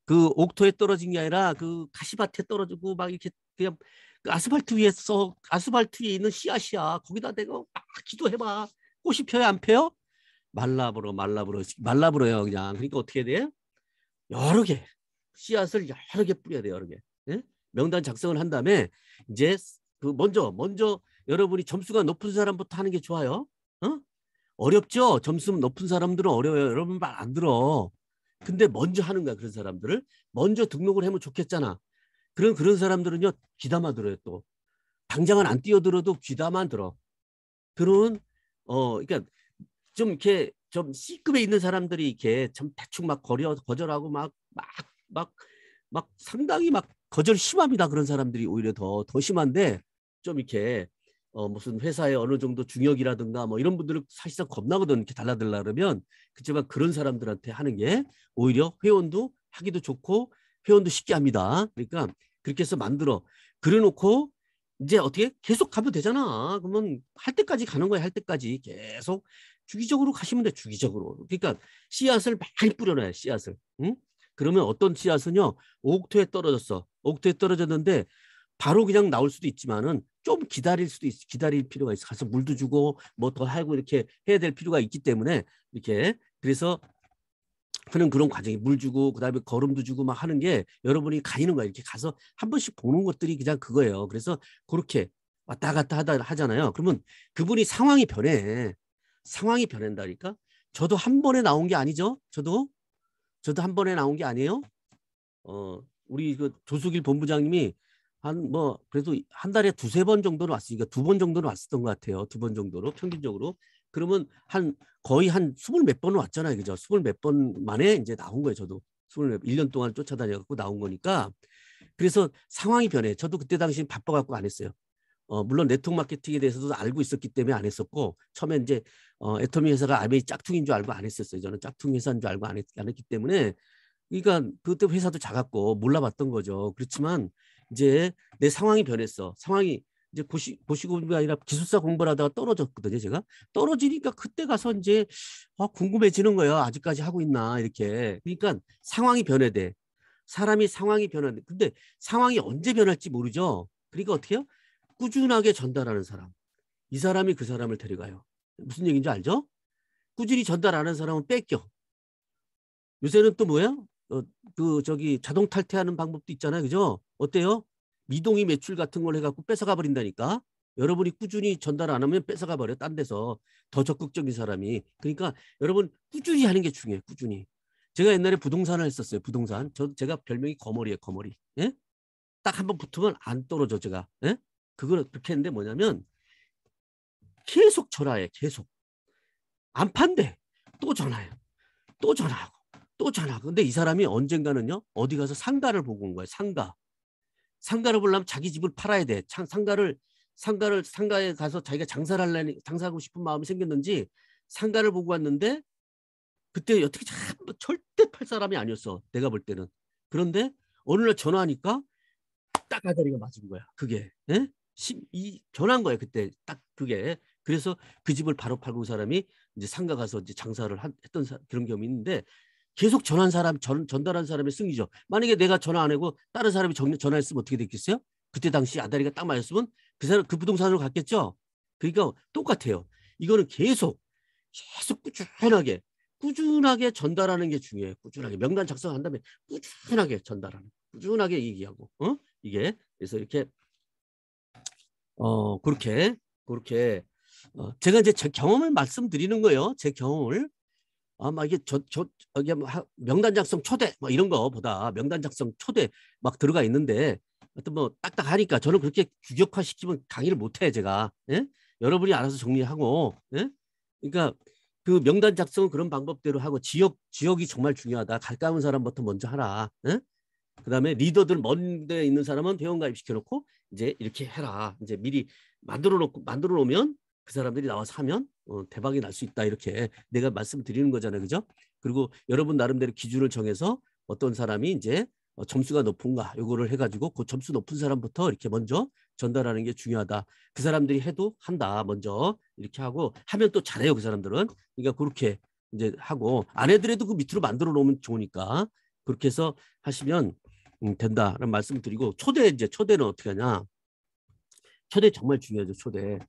그 옥토에 떨어진 게 아니라 그 가시밭에 떨어지고 막 이렇게 그냥 그 아스팔트 위에서 아스팔트 위에 있는 씨앗이야. 거기다 내가 막 기도해봐. 꽃이 펴야 안 펴요? 말라불어, 말라불어, 말라불어요, 그냥. 그러니까 어떻게 돼? 여러 개. 씨앗을 여러 개 뿌려야 돼요, 여러 개. 예? 명단 작성을 한 다음에 이제 그 먼저, 먼저 여러분이 점수가 높은 사람부터 하는 게 좋아요. 어? 어렵죠? 점수 높은 사람들은 어려워요. 여러분 말 안 들어. 근데 먼저 하는 거야, 그런 사람들을. 먼저 등록을 하면 좋겠잖아. 그런 그런 사람들은요, 귀담아 들어요, 또. 당장은 안 뛰어들어도 귀담아 들어. 그런 어, 그러니까 좀 이렇게 좀 C급에 있는 사람들이 이렇게 참 대충 막 거려 거절하고 막 막 막 막 상당히 막 거절 심합니다. 그런 사람들이 오히려 더 더 심한데 좀 이렇게 어 무슨 회사의 어느 정도 중역이라든가 뭐 이런 분들은 사실상 겁나거든 이렇게 달라들라 그러면 그렇지만 그런 사람들한테 하는 게 오히려 회원도 하기도 좋고 회원도 쉽게 합니다. 그러니까 그렇게 해서 만들어 그래놓고 이제 어떻게 계속 가면 되잖아. 그러면 할 때까지 가는 거야 할 때까지 계속 주기적으로 가시면 돼 주기적으로. 그러니까 씨앗을 많이 뿌려놔요 씨앗을. 응? 그러면 어떤 씨앗은요 옥토에 떨어졌어. 옥토에 떨어졌는데 바로 그냥 나올 수도 있지만은 좀 기다릴 수도 있어 기다릴 필요가 있어 가서 물도 주고 뭐 더 하고 이렇게 해야 될 필요가 있기 때문에 이렇게 그래서 하는 그런 과정이 물 주고 그다음에 걸음도 주고 막 하는 게 여러분이 가리는 거야 이렇게 가서 한 번씩 보는 것들이 그냥 그거예요 그래서 그렇게 왔다 갔다 하다 하잖아요 그러면 그분이 상황이 변해 상황이 변한다니까 저도 한 번에 나온 게 아니죠 저도 저도 한 번에 나온 게 아니에요 어 우리 그 조수길 본부장님이 한뭐 그래도 한 달에 두세 번 정도는 왔으니까 두 번 정도는 왔었던 것 같아요. 두 번 정도로 평균적으로. 그러면 한 거의 한 스물 몇 번은 왔잖아요. 그죠? 스물 몇 번 만에 이제 나온 거예요. 저도 스물 일년 동안 쫓아다녀 갖고 나온 거니까. 그래서 상황이 변해. 저도 그때 당시 바빠 갖고 안 했어요. 어, 물론 네트워크 마케팅에 대해서도 알고 있었기 때문에 안 했었고 처음에 이제 어, 애터미 회사가 아베이 짝퉁인 줄 알고 안 했었어요. 저는 짝퉁 회사인 줄 알고 안, 했, 안 했기 때문에 그러니까 그때 회사도 작았고 몰라봤던 거죠. 그렇지만 이제 내 상황이 변했어. 상황이 이제 고시, 고시공부가 아니라 기숙사 공부를 하다가 떨어졌거든요, 제가. 떨어지니까 그때 가서 이제 아, 궁금해지는 거예요. 아직까지 하고 있나, 이렇게. 그러니까 상황이 변해돼 사람이 상황이 변한는 근데 상황이 언제 변할지 모르죠. 그러니까 어떻게 해요? 꾸준하게 전달하는 사람. 이 사람이 그 사람을 데려가요. 무슨 얘기인지 알죠? 꾸준히 전달하는 사람은 뺏겨. 요새는 또 뭐야? 어, 그 저기 자동 탈퇴하는 방법도 있잖아요. 그죠? 어때요? 미동의 매출 같은 걸 해갖고 뺏어가 버린다니까. 여러분이 꾸준히 전달 안 하면 뺏어가 버려. 딴 데서 더 적극적인 사람이. 그러니까 여러분 꾸준히 하는 게중요해 꾸준히. 제가 옛날에 부동산을 했었어요. 부동산. 저 제가 별명이 거머리예요. 거머리. 예? 딱한 번 붙으면 안 떨어져 제가. 예? 그걸 그렇게 했는데 뭐냐면 계속 전화해. 계속. 안 판대. 또 전화해요. 또 전화하고. 또잖아. 근데 이 사람이 언젠가는요, 어디 가서 상가를 보고 온 거예요. 상가. 상가를 보려면 자기 집을 팔아야 돼. 상가를, 상가를, 상가에 가서 자기가 장사를 하려니, 장사하고 싶은 마음이 생겼는지 상가를 보고 왔는데 그때 어떻게 참 절대 팔 사람이 아니었어. 내가 볼 때는. 그런데 어느 날 전화하니까 딱아다리가 맞은 거야. 그게. 예? 이 전한 화 거야 그때 딱 그게 그래서 그 집을 바로 팔고 사람이 이제 상가 가서 이제 장사를 한, 했던 사, 그런 경험이 있는데 계속 전한 사람 전, 전달한 사람의 승리죠. 만약에 내가 전화 안 하고 다른 사람이 전, 전화했으면 어떻게 됐겠어요? 그때 당시 아다리가 딱 맞았으면 그 사람 그 부동산으로 갔겠죠. 그러니까 똑같아요. 이거는 계속 계속 꾸준하게 꾸준하게 전달하는 게 중요해요. 꾸준하게 명단 작성한 다음에 꾸준하게 전달하는 꾸준하게 얘기하고 어? 이게 그래서 이렇게 어 그렇게 그렇게 어, 제가 이제 제 경험을 말씀드리는 거예요. 제 경험을 아마 이게 저저저 이게 명단 작성 초대 뭐 이런 거보다 명단 작성 초대 막 들어가 있는데 어떤 뭐 딱딱하니까 저는 그렇게 규격화 시키면 강의를 못해 제가 예? 여러분이 알아서 정리하고 예? 그러니까 그 명단 작성은 그런 방법대로 하고 지역 지역이 정말 중요하다 가까운 사람부터 먼저 하라 예? 그다음에 리더들 먼데 있는 사람은 회원 가입시켜 놓고 이제 이렇게 해라 이제 미리 만들어 놓고 만들어 놓으면 그 사람들이 나와서 하면 어, 대박이 날 수 있다 이렇게 내가 말씀드리는 거잖아요, 그죠? 그리고 여러분 나름대로 기준을 정해서 어떤 사람이 이제 어, 점수가 높은가 요거를 해가지고 그 점수 높은 사람부터 이렇게 먼저 전달하는 게 중요하다. 그 사람들이 해도 한다 먼저 이렇게 하고 하면 또 잘해요 그 사람들은. 그러니까 그렇게 이제 하고 안 해더라도 그 밑으로 만들어 놓으면 좋으니까 그렇게 해서 하시면 음, 된다라는 말씀을 드리고 초대 이제 초대는 어떻게 하냐? 초대 정말 중요하죠, 초대.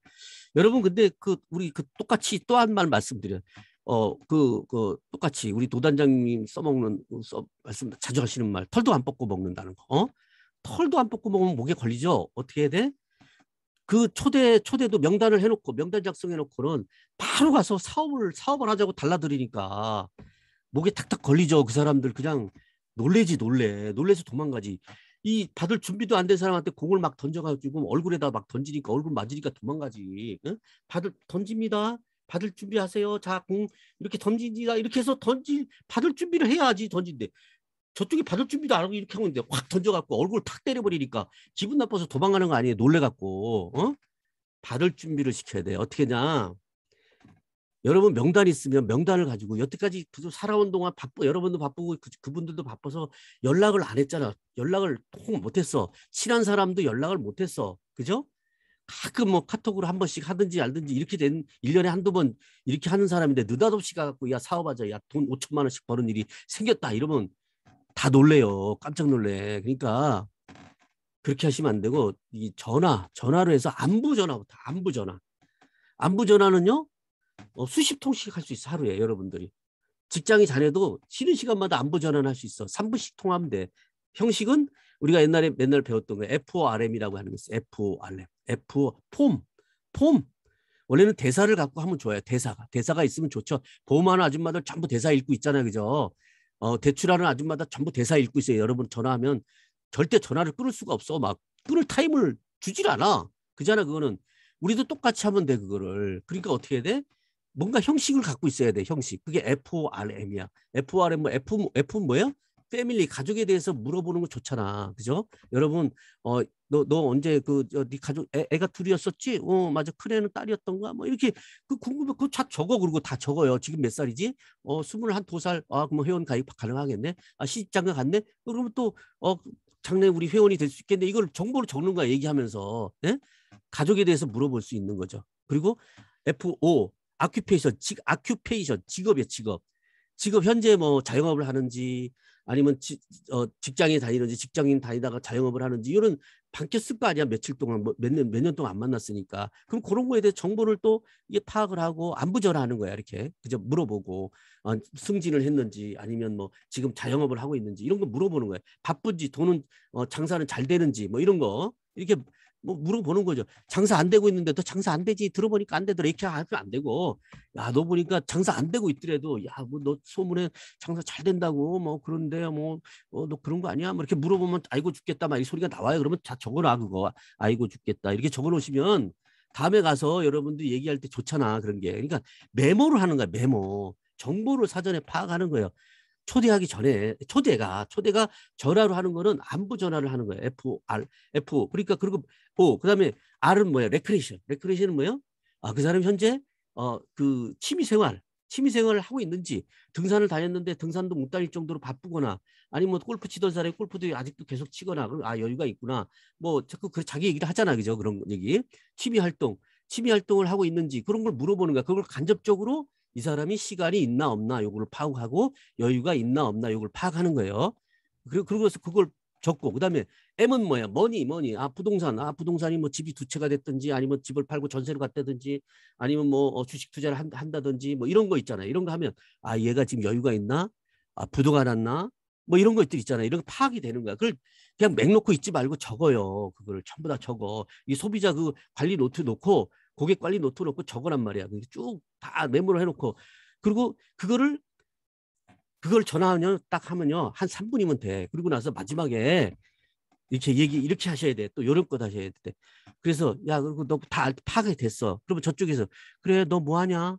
여러분, 근데 그, 우리 그 똑같이 또 한 말 말씀드려. 어, 그, 그, 똑같이 우리 도단장님 써먹는, 어, 써, 말씀 자주 하시는 말, 털도 안 뽑고 먹는다는 거. 어? 털도 안 뽑고 먹으면 목에 걸리죠? 어떻게 해야 돼? 그 초대, 초대도 명단을 해놓고, 명단 작성해놓고는 바로 가서 사업을, 사업을 하자고 달라들이니까 목에 탁탁 걸리죠. 그 사람들 그냥 놀래지 놀래. 놀래서 도망가지. 이 받을 준비도 안 된 사람한테 공을 막 던져가지고 얼굴에다 막 던지니까 얼굴 맞으니까 도망가지. 응? 받을 던집니다. 받을 준비하세요. 자, 공 이렇게 던지니다 이렇게 해서 던질 받을 준비를 해야지 던진데 저쪽에 받을 준비도 안 하고 이렇게 하고 있는데 확 던져갖고 얼굴 탁 때려버리니까 기분 나빠서 도망가는 거 아니에요? 놀래갖고 어? 받을 준비를 시켜야 돼. 어떻게냐? 여러분 명단 있으면 명단을 가지고 여태까지 살아온 동안 바쁘 여러분도 바쁘고 그, 분들도 바빠서 연락을 안 했잖아. 연락을 통 못했어. 친한 사람도 연락을 못했어. 그죠? 가끔 뭐 카톡으로 한 번씩 하든지 알든지 이렇게 된 일년에 한두 번 이렇게 하는 사람인데 느닷없이 가갖고 야 사업하자 야돈 5천만 원씩 버는 일이 생겼다 이러면 다 놀래요. 깜짝 놀래. 그러니까 그렇게 하시면 안 되고 이 전화 전화로 해서 안부 전화부터 안부 전화 안부 전화는요 어, 수십 통씩 할 수 있어 하루에 여러분들이 직장이 자네도 쉬는 시간마다 안부 전환할 수 있어 3분씩 통하면 돼 형식은 우리가 옛날에 맨날 배웠던 거 FORM이라고 하는 거 있어 FORM f 폼 폼. 원래는 대사를 갖고 하면 좋아요. 대사가. 대사가 있으면 좋죠. 보험하는 아줌마들 전부 대사 읽고 있잖아요. 그죠? 어, 대출하는 아줌마들 전부 대사 읽고 있어요. 여러분 전화하면 절대 전화를 끊을 수가 없어. 막 끊을 타임을 주질 않아. 그잖아, 그거는. 우리도 똑같이 하면 돼, 그거를. 그러니까 어떻게 해야 돼? 뭔가 형식을 갖고 있어야 돼 형식 그게 FORM이야 FORM 뭐 F F 뭐예요? 패밀리 가족에 대해서 물어보는 거 좋잖아 그죠? 여러분 어 너너 너 언제 그네 가족 애, 가 둘이었었지? 어 맞아 큰애는 딸이었던가 뭐 이렇게 그 궁금해 그거 다 적어 그리고 다 적어요 지금 몇 살이지? 어 스물 한 두 살 아 그럼 뭐 회원 가입 가능하겠네 아 시집장가 갔네 그러면 또 어 장래 우리 회원이 될 수있겠네 이걸 정보를 적는 거야 얘기하면서 예? 가족에 대해서 물어볼 수 있는 거죠. 그리고 FO 아큐페이션, 직, 아큐페이션, 직업이요, 직업. 직업 현재 뭐 자영업을 하는지 아니면 지, 어, 직장에 다니는지 직장인 다니다가 자영업을 하는지 이런 반겼을 거 아니야 며칠 동안 뭐 몇년몇년 몇 년 동안 안 만났으니까 그럼 그런 거에 대해 정보를 또 이게 파악을 하고 안부전화하는 거야 이렇게 그저 물어보고 어, 승진을 했는지 아니면 뭐 지금 자영업을 하고 있는지 이런 거 물어보는 거야 바쁜지 돈은 어, 장사는 잘 되는지 뭐 이런 거 이렇게 뭐 물어보는 거죠. 장사 안 되고 있는데 너 장사 안 되지 들어보니까 안 되더라 이렇게 하면 안 되고 야 너 보니까 장사 안 되고 있더라도 야뭐너 소문에 장사 잘 된다고 뭐 그런데 뭐너 어, 그런 거 아니야? 뭐 이렇게 물어보면 아이고 죽겠다 막 이 소리가 나와요. 그러면 자 적어놔 그거 아이고 죽겠다 이렇게 적어놓으시면 다음에 가서 여러분들 얘기할 때 좋잖아 그런 게 그러니까 메모를 하는 거야 메모 정보를 사전에 파악하는 거예요. 초대하기 전에 초대가 초대가 전화로 하는 거는 안부 전화를 하는 거예요. F R F 그러니까 그리고 O 그다음에 R은 뭐예요? 레크레이션. 레크레이션은 뭐예요? 아 그 사람 현재 어 그 취미 생활 취미 생활을 하고 있는지 등산을 다녔는데 등산도 못 다닐 정도로 바쁘거나 아니면 뭐 골프 치던 사람이 골프도 아직도 계속 치거나 그럼 아 여유가 있구나 뭐 자꾸 그, 그 자기 얘기를 하잖아 그죠 그런 얘기 취미 활동 취미 활동을 하고 있는지 그런 걸 물어보는 거야 그걸 간접적으로 이 사람이 시간이 있나 없나 요거를 파악하고 여유가 있나 없나 요걸 파악하는 거예요. 그리고 그러고서 그걸 적고 그다음에 M은 뭐야? 뭐니 뭐니? 아 부동산 아 부동산이 뭐 집이 두 채가 됐든지 아니면 집을 팔고 전세로 갔다든지 아니면 뭐 어, 주식 투자를 한, 한다든지 뭐 이런 거 있잖아요. 이런 거 하면 아 얘가 지금 여유가 있나? 아 부도가 났나? 뭐 이런 것들 있잖아요. 이런 거 파악이 되는 거야. 그걸 그냥 맥 놓고 있지 말고 적어요. 그거를 전부 다 적어. 이 소비자 그 관리 노트 놓고 고객 관리 노트 놓고 적어란 말이야. 쭉 다 메모를 해놓고 그리고 그거를 그걸 전화하면 딱 하면요 한 3분이면 돼. 그리고 나서 마지막에 이렇게 얘기 이렇게 하셔야 돼. 또 요런 것 하셔야 돼. 그래서 야 그리고 너 다파악 됐어. 그러면 저쪽에서 그래 너 뭐 하냐?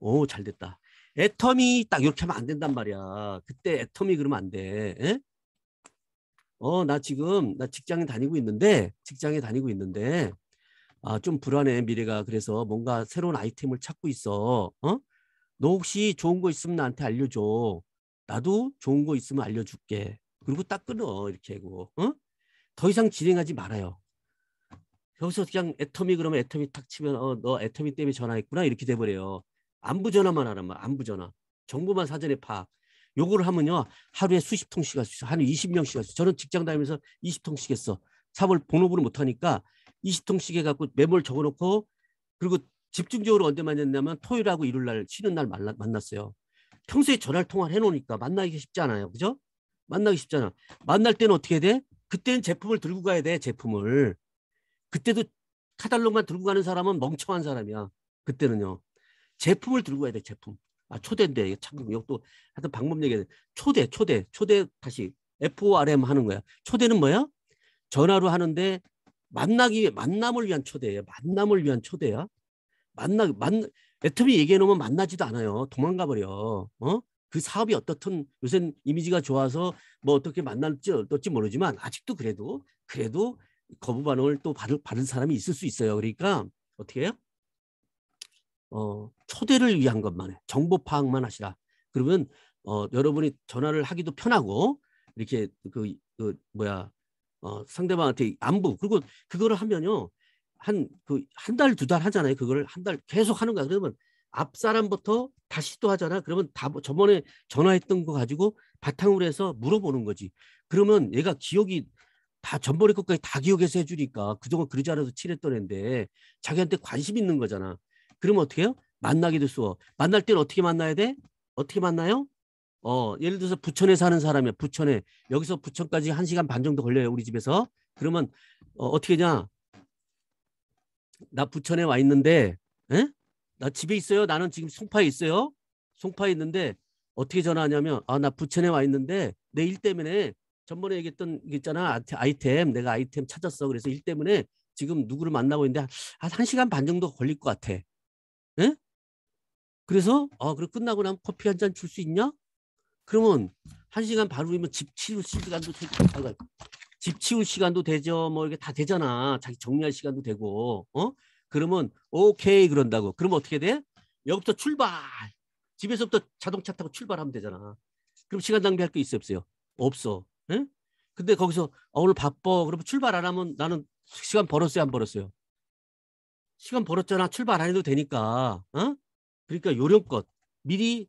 오잘 됐다. 애텀이 딱 이렇게 하면 안 된단 말이야. 그때 애텀이 그러면 안 돼. 에? 어, 나 지금, 나 직장에 다니고 있는데, 직장에 다니고 있는데, 아, 좀 불안해, 미래가. 그래서 뭔가 새로운 아이템을 찾고 있어. 어? 너 혹시 좋은 거 있으면 나한테 알려줘. 나도 좋은 거 있으면 알려줄게. 그리고 딱 끊어, 이렇게 하고. 어? 더 이상 진행하지 말아요. 여기서 그냥 애터미 그러면 애터미 탁 치면 어, 너 애터미 때문에 전화했구나 이렇게 돼버려요. 안부 전화만 하란 말, 안부 전화. 정보만 사전에 파악. 요거를 하면요 하루에 수십 통씩 할 수 있어. 한 20명씩 할 수 있어. 저는 직장 다니면서 20통씩 했어. 사월 본업부를 못하니까 20통씩 해갖고 메모를 적어놓고 그리고 집중적으로 언제 만났냐면 토요일하고 일요일 날 쉬는 날 말라, 만났어요. 평소에 전화를 통화를 해놓으니까 만나기 쉽지 않아요. 그죠? 만나기 쉽잖아. 만날 때는 어떻게 해야 돼? 그때는 제품을 들고 가야 돼. 제품을. 그때도 카달로만 그 들고 가는 사람은 멍청한 사람이야. 그때는요. 제품을 들고 가야 돼. 제품. 아 초대인데 참 이것도 하여튼 방법 얘기해. 초대 초대 초대 다시 FORM 하는 거야. 초대는 뭐야? 전화로 하는데 만나기 위해 만남을 위한 초대예요. 만남을 위한 초대야. 만나 만 애터미 얘기해 놓으면 만나지도 않아요. 도망가 버려. 어? 그 사업이 어떻든 요새 이미지가 좋아서 뭐 어떻게 만날지 어떨지 모르지만 아직도 그래도 그래도 거부 반응을 또 받을 받은 사람이 있을 수 있어요. 그러니까 어떻게 해요? 어, 초대를 위한 것만 해. 정보 파악만 하시라. 그러면 어, 여러분이 전화를 하기도 편하고 이렇게 그, 그 뭐야 어, 상대방한테 안부 그리고 그거를 하면요 한 그 한 달 두 달 하잖아요 그걸 한 달 계속 하는 거야 그러면 앞 사람부터 다시 또 하잖아 그러면 다 뭐 저번에 전화했던 거 가지고 바탕으로 해서 물어보는 거지 그러면 얘가 기억이 다 전번에 것까지 다 기억해서 해주니까 그동안 그러지 않아도 친했던 애인데 자기한테 관심 있는 거잖아 그러면 어떻게 해요 만나게 됐어 만날 때는 어떻게 만나야 돼 어떻게 만나요 어, 예를 들어서 부천에 사는 사람이야. 부천에 여기서 부천까지 한 시간 반 정도 걸려요. 우리 집에서. 그러면 어, 어떻게 냐? 나 부천에 와 있는데, 에? 나 집에 있어요. 나는 지금 송파에 있어요. 송파에 있는데 어떻게 전화하냐면, 아, 나 부천에 와 있는데 내 일 때문에 전번에 얘기했던 게 있잖아. 아이템 내가 아이템 찾았어. 그래서 일 때문에 지금 누구를 만나고 있는데 한, 시간 반 정도 걸릴 것 같아. 에? 그래서 아, 그럼 끝나고 나면 커피 한 잔 줄 수 있냐? 그러면 한 시간 바로이면 집 치울 시간도 되고 아, 그러니까 집 치울 시간도 되죠. 뭐 이게 다 되잖아. 자기 정리할 시간도 되고. 어? 그러면 오케이 그런다고. 그럼 어떻게 돼? 여기부터 출발. 집에서부터 자동차 타고 출발하면 되잖아. 그럼 시간 낭비할 게 있어 없어요? 없어. 응? 근데 거기서 어, 오늘 바빠. 그러면 출발 안 하면 나는 시간 벌었어요, 안 벌었어요? 시간 벌었잖아. 출발 안 해도 되니까. 어? 그러니까 요령껏 미리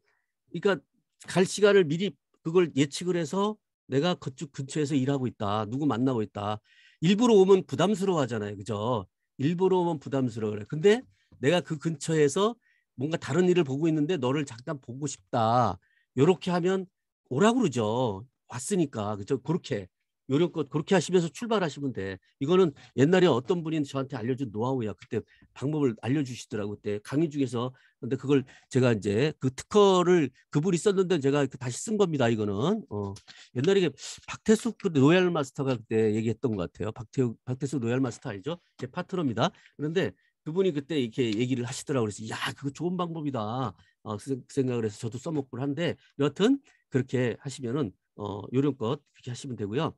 그러니까 갈 시간을 미리 그걸 예측을 해서 내가 그쪽 근처에서 일하고 있다. 누구 만나고 있다. 일부러 오면 부담스러워 하잖아요. 그죠? 일부러 오면 부담스러워 그래. 근데 내가 그 근처에서 뭔가 다른 일을 보고 있는데 너를 잠깐 보고 싶다. 요렇게 하면 오라 그러죠. 왔으니까. 그죠? 그렇게. 요령껏 그렇게 하시면서 출발하시면 돼. 이거는 옛날에 어떤 분이 저한테 알려준 노하우야. 그때 방법을 알려주시더라고. 그때 강의 중에서. 근데 그걸 제가 이제 그 특허를 그분이 썼는데 제가 그 다시 쓴 겁니다. 이거는. 어. 옛날에 박태숙 그 로얄 마스터가 그때 얘기했던 것 같아요. 박태숙, 박태숙 로얄 마스터 알죠? 제 파트너입니다. 그런데 그분이 그때 이렇게 얘기를 하시더라고 그래서 야 그거 좋은 방법이다 어, 그 그 생각을 해서 저도 써먹고 한데 여하튼 그렇게 하시면은 어, 요령껏 그렇게 하시면 되고요.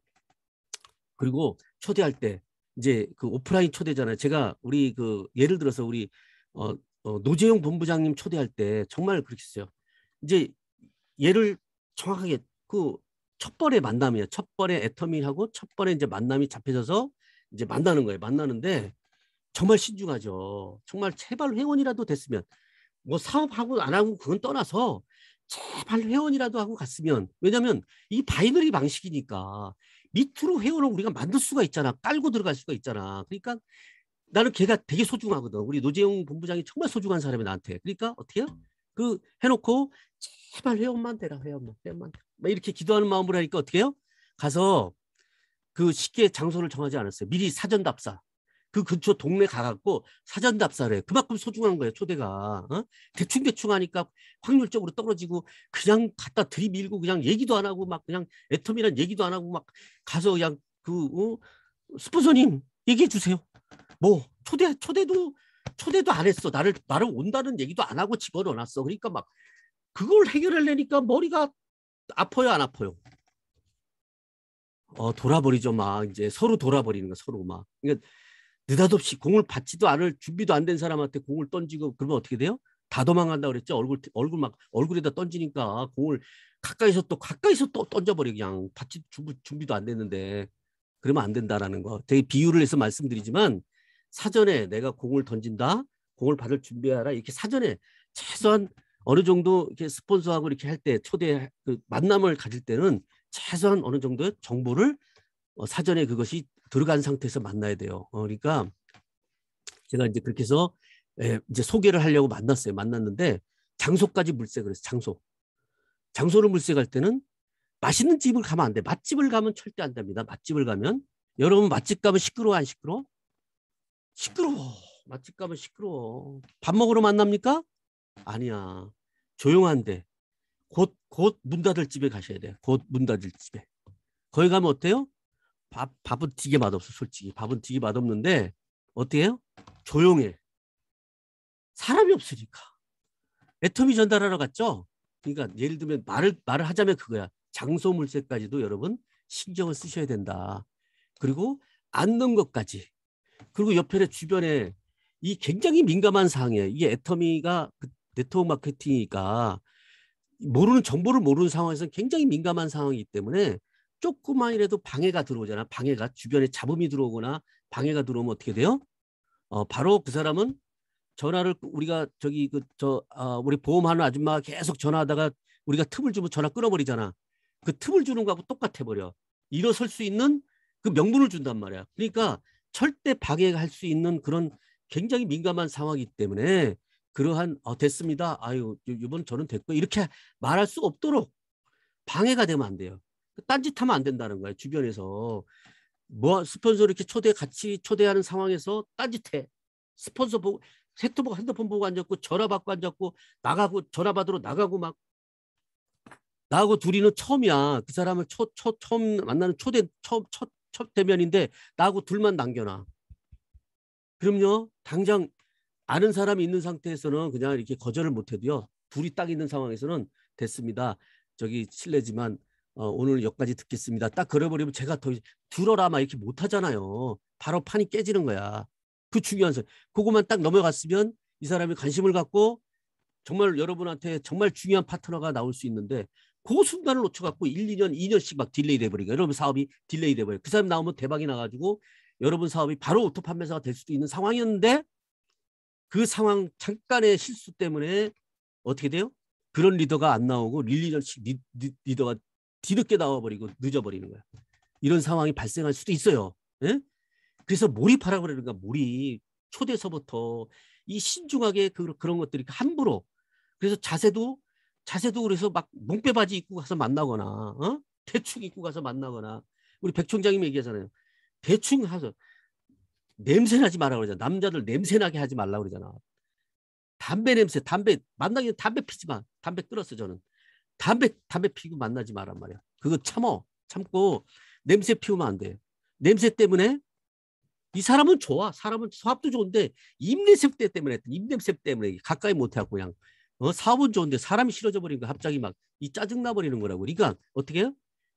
그리고 초대할 때 이제 그 오프라인 초대잖아요. 제가 우리 그 예를 들어서 우리 어, 어 노재용 본부장님 초대할 때 정말 그렇게 했어요. 이제 얘를 정확하게 그 첫번에 만남이에요. 첫번에 애터미하고 첫번에 이제 만남이 잡혀져서 이제 만나는 거예요. 만나는데 정말 신중하죠. 정말 제발 회원이라도 됐으면 뭐 사업하고 안 하고 그건 떠나서 제발 회원이라도 하고 갔으면 왜냐면이 바이너리 방식이니까 밑으로 회원을 우리가 만들 수가 있잖아. 깔고 들어갈 수가 있잖아. 그러니까 나는 걔가 되게 소중하거든. 우리 노재용 본부장이 정말 소중한 사람이 나한테. 그러니까 어떻게 요그 해놓고 제발 회원만 되라 회원만 회원만 막 이렇게 기도하는 마음으로 하니까 어떻게 해요? 가서 그 쉽게 장소를 정하지 않았어요. 미리 사전 답사 그 근처 동네 가갖고 사전 답사를 해. 그만큼 소중한 거예요, 초대가. 어? 대충대충 하니까 확률적으로 떨어지고 그냥 갖다 들이밀고 그냥 얘기도 안 하고 막 그냥 애텀이란 얘기도 안 하고 막 가서 그냥 그 어? 스포서님 얘기해 주세요. 뭐 초대 초대도 초대도 안 했어. 나를 나를 온다는 얘기도 안 하고 집어넣어 놨어. 그러니까 막 그걸 해결하려니까 머리가 아파요, 안 아파요? 어, 돌아버리죠, 막 이제 서로 돌아버리는 거 서로 막. 그러니까 느닷없이 공을 받지도 않을 준비도 안 된 사람한테 공을 던지고 그러면 어떻게 돼요? 다 도망간다 그랬죠. 얼굴 얼굴 막 얼굴에다 던지니까 공을 가까이서 또 가까이서 또 던져버려 그냥 받지 준비, 준비도 안 됐는데 그러면 안 된다라는 거. 되게 비유를 해서 말씀드리지만 사전에 내가 공을 던진다, 공을 받을 준비하라 이렇게 사전에 최소한 어느 정도 이렇게 스폰서하고 이렇게 할 때 초대 그 만남을 가질 때는 최소한 어느 정도의 정보를 어, 사전에 그것이 들어간 상태에서 만나야 돼요. 어, 그러니까 제가 이제 그렇게 해서 예, 이제 소개를 하려고 만났어요. 만났는데 장소까지 물색 을 했어요. 장소. 장소를 물색할 때는 맛있는 집을 가면 안 돼. 맛집을 가면 절대 안 됩니다. 맛집을 가면 여러분 맛집 가면 시끄러워 안 시끄러워? 시끄러워. 맛집 가면 시끄러워. 밥 먹으러 만납니까? 아니야. 조용한데 곧 곧문 닫을 집에 가셔야 돼곧문 닫을 집에. 거기 가면 어때요? 밥, 밥은 되게 맛없어, 솔직히. 밥은 되게 맛없는데, 어때요? 조용해. 사람이 없으니까. 애터미 전달하러 갔죠? 그러니까 예를 들면 말을, 말을 하자면 그거야. 장소 물세까지도 여러분 신경을 쓰셔야 된다. 그리고 앉는 것까지. 그리고 옆에 주변에 이 굉장히 민감한 사항에 요 이게 애터미가 그 네트워크 마케팅이니까 모르는 정보를 모르는 상황에서 는 굉장히 민감한 상황이기 때문에 조금만이라도 방해가 들어오잖아. 방해가 주변에 잡음이 들어오거나 방해가 들어오면 어떻게 돼요? 어, 바로 그 사람은 전화를 우리가 저기 그저 어, 아, 우리 보험하는 아줌마가 계속 전화하다가 우리가 틈을 주면 전화 끊어버리잖아. 그 틈을 주는 거하고 똑같아 버려. 일어설 수 있는 그 명분을 준단 말이야. 그러니까 절대 방해할 수 있는 그런 굉장히 민감한 상황이기 때문에 그러한 어, 됐습니다. 아유 이번 저는 됐고 이렇게 말할 수 없도록 방해가 되면 안 돼요. 그 딴짓하면 안 된다는 거예요. 주변에서 뭐 스폰서 이렇게 초대 같이 초대하는 상황에서 딴짓해 스폰서 보고 세트보고 핸드폰 보고 앉았고 전화 받고 앉았고 나가고 전화 받으러 나가고 막 나하고 둘이는 처음이야 그 사람을 초, 초, 처음 만나는 초대 처음 첫, 첫 대면인데 나하고 둘만 남겨놔 그럼요 당장 아는 사람이 있는 상태에서는 그냥 이렇게 거절을 못해도요 둘이 딱 있는 상황에서는 됐습니다 저기 실례지만 어, 오늘 여기까지 듣겠습니다. 딱 그래버리면 제가 더 들어라 마 이렇게 못 하잖아요. 바로 판이 깨지는 거야. 그 중요한 선. 그것만 딱 넘어갔으면 이 사람이 관심을 갖고 정말 여러분한테 정말 중요한 파트너가 나올 수 있는데 그 순간을 놓쳐갖고 1, 2년, 2년씩 막 딜레이 돼버리고 여러분 사업이 딜레이 돼버려요. 그 사람 나오면 대박이 나가지고 여러분 사업이 바로 오토 판매사가 될 수도 있는 상황이었는데 그 상황 잠깐의 실수 때문에 어떻게 돼요? 그런 리더가 안 나오고 1, 2년씩 리더가 뒤늦게 나와버리고 늦어버리는 거야. 이런 상황이 발생할 수도 있어요. 예? 그래서 몰입하라 그러는가 몰입 초대서부터 이 신중하게 그, 그런 것들이 함부로 그래서 자세도 자세도 그래서 막 몽빼 바지 입고 가서 만나거나 어? 대충 입고 가서 만나거나 우리 백 총장님 얘기하잖아요. 대충 하서 냄새 나지 말라 그러잖아. 남자들 냄새 나게 하지 말라 그러잖아. 담배 냄새, 담배 만나기 담배 피지 마. 담배 끊었어 저는. 담배 담배 피고 만나지 말란 말이야. 그거 참어 참고 냄새 피우면 안 돼. 냄새 때문에 이 사람은 좋아. 사람은 사업도 좋은데 입냄새 때문에 했더니 입냄새 때문에 가까이 못해갖고 그냥 어, 사업은 좋은데 사람이 싫어져 버린 거 갑자기 막 이 짜증 나 버리는 거라고. 그러니까 어떻게 해요?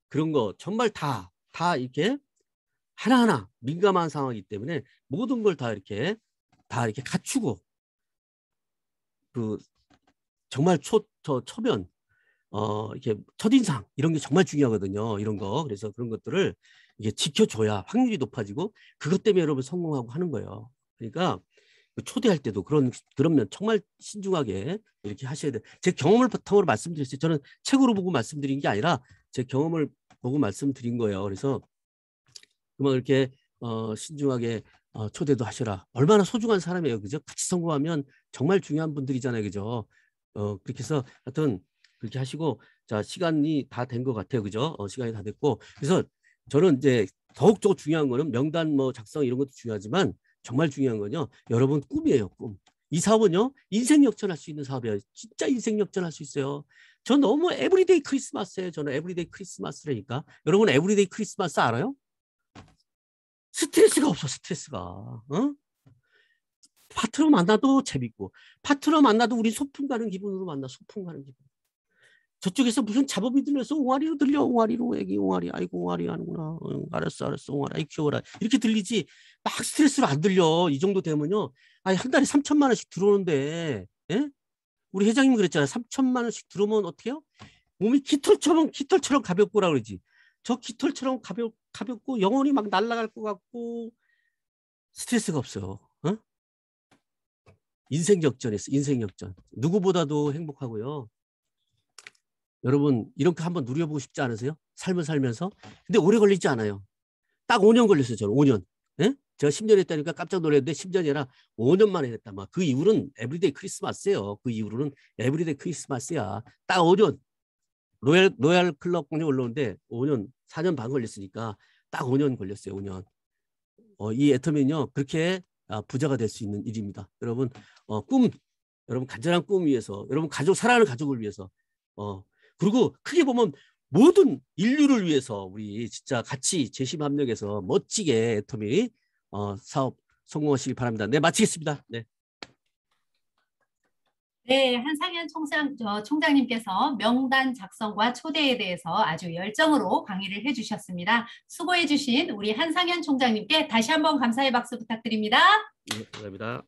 그런 거 정말 다다 다 이렇게 하나하나 민감한 상황이기 때문에 모든 걸 다 이렇게 다 이렇게 갖추고 그 정말 초, 저 초면 어, 이게 렇 첫인상 이런 게 정말 중요하거든요. 이런 거. 그래서 그런 것들을 이게 지켜줘야 확률이 높아지고 그것 때문에 여러분 성공하고 하는 거예요. 그러니까 그 초대할 때도 그런 그런면 정말 신중하게 이렇게 하셔야 돼. 제 경험을 바탕으로 말씀드렸어요. 저는 책으로 보고 말씀드린 게 아니라 제 경험을 보고 말씀드린 거예요. 그래서 그만 이렇게 어, 신중하게 어, 초대도 하셔라. 얼마나 소중한 사람이에요, 그죠? 같이 성공하면 정말 중요한 분들이잖아요, 그죠? 어, 그렇게 해서 하여튼 그렇게 하시고 자 시간이 다 된 것 같아요, 그죠? 어, 시간이 다 됐고 그래서 저는 이제 더욱더 중요한 거는 명단 뭐 작성 이런 것도 중요하지만 정말 중요한 건요 여러분 꿈이에요, 꿈. 이 사업은요 인생 역전할 수 있는 사업이에요. 진짜 인생 역전할 수 있어요. 저 너무 에브리데이 크리스마스예요. 저는 에브리데이 크리스마스라니까. 여러분 에브리데이 크리스마스 알아요? 스트레스가 없어 스트레스가. 어? 파트너 만나도 재밌고 파트너 만나도 우리 소풍 가는 기분으로 만나 소풍 가는 기분. 저쪽에서 무슨 잡음이 들려서 옹알이로 들려 옹알이로 애기 옹알이 아이고 옹알이 하는구나 응, 알았어 알았어 옹알이 아이 키워라 이렇게 들리지 막 스트레스로 안 들려 이 정도 되면요 아니 한 달에 3천만 원씩 들어오는데 예? 우리 회장님 그랬잖아요 3천만 원씩 들어오면 어떻게요 몸이 깃털처럼 깃털처럼 가볍고라 그러지 저 깃털처럼 가볍 가볍고 영혼이 막 날아갈 것 같고 스트레스가 없어요 어? 인생 역전에서 인생 역전 누구보다도 행복하고요 여러분 이렇게 한번 누려보고 싶지 않으세요? 삶을 살면서 근데 오래 걸리지 않아요. 딱 5년 걸렸어요 저는 5년. 예? 제가 10년 했다니까 깜짝 놀랐는데 10년이 아니라 5년 만에 했다. 막그 이후로는 에브리데이 크리스마스예요. 그 이후로는 에브리데이 크리스마스야. 딱 5년. 로얄 로얄 클럽 공연 올라오는데 5년 4년 반 걸렸으니까 딱 5년 걸렸어요. 5년. 어, 이애터맨는요 그렇게 아, 부자가 될 수 있는 일입니다. 여러분 어, 꿈 여러분 간절한 꿈 위해서 여러분 가족 사랑하는 가족을 위해서 어, 그리고 크게 보면 모든 인류를 위해서 우리 진짜 같이 제심 합력해서 멋지게 애터미 어, 사업 성공하시길 바랍니다. 네, 마치겠습니다. 네. 네, 한상현 총장, 저, 총장님께서 명단 작성과 초대에 대해서 아주 열정으로 강의를 해주셨습니다. 수고해주신 우리 한상현 총장님께 다시 한번 감사의 박수 부탁드립니다. 네, 감사합니다.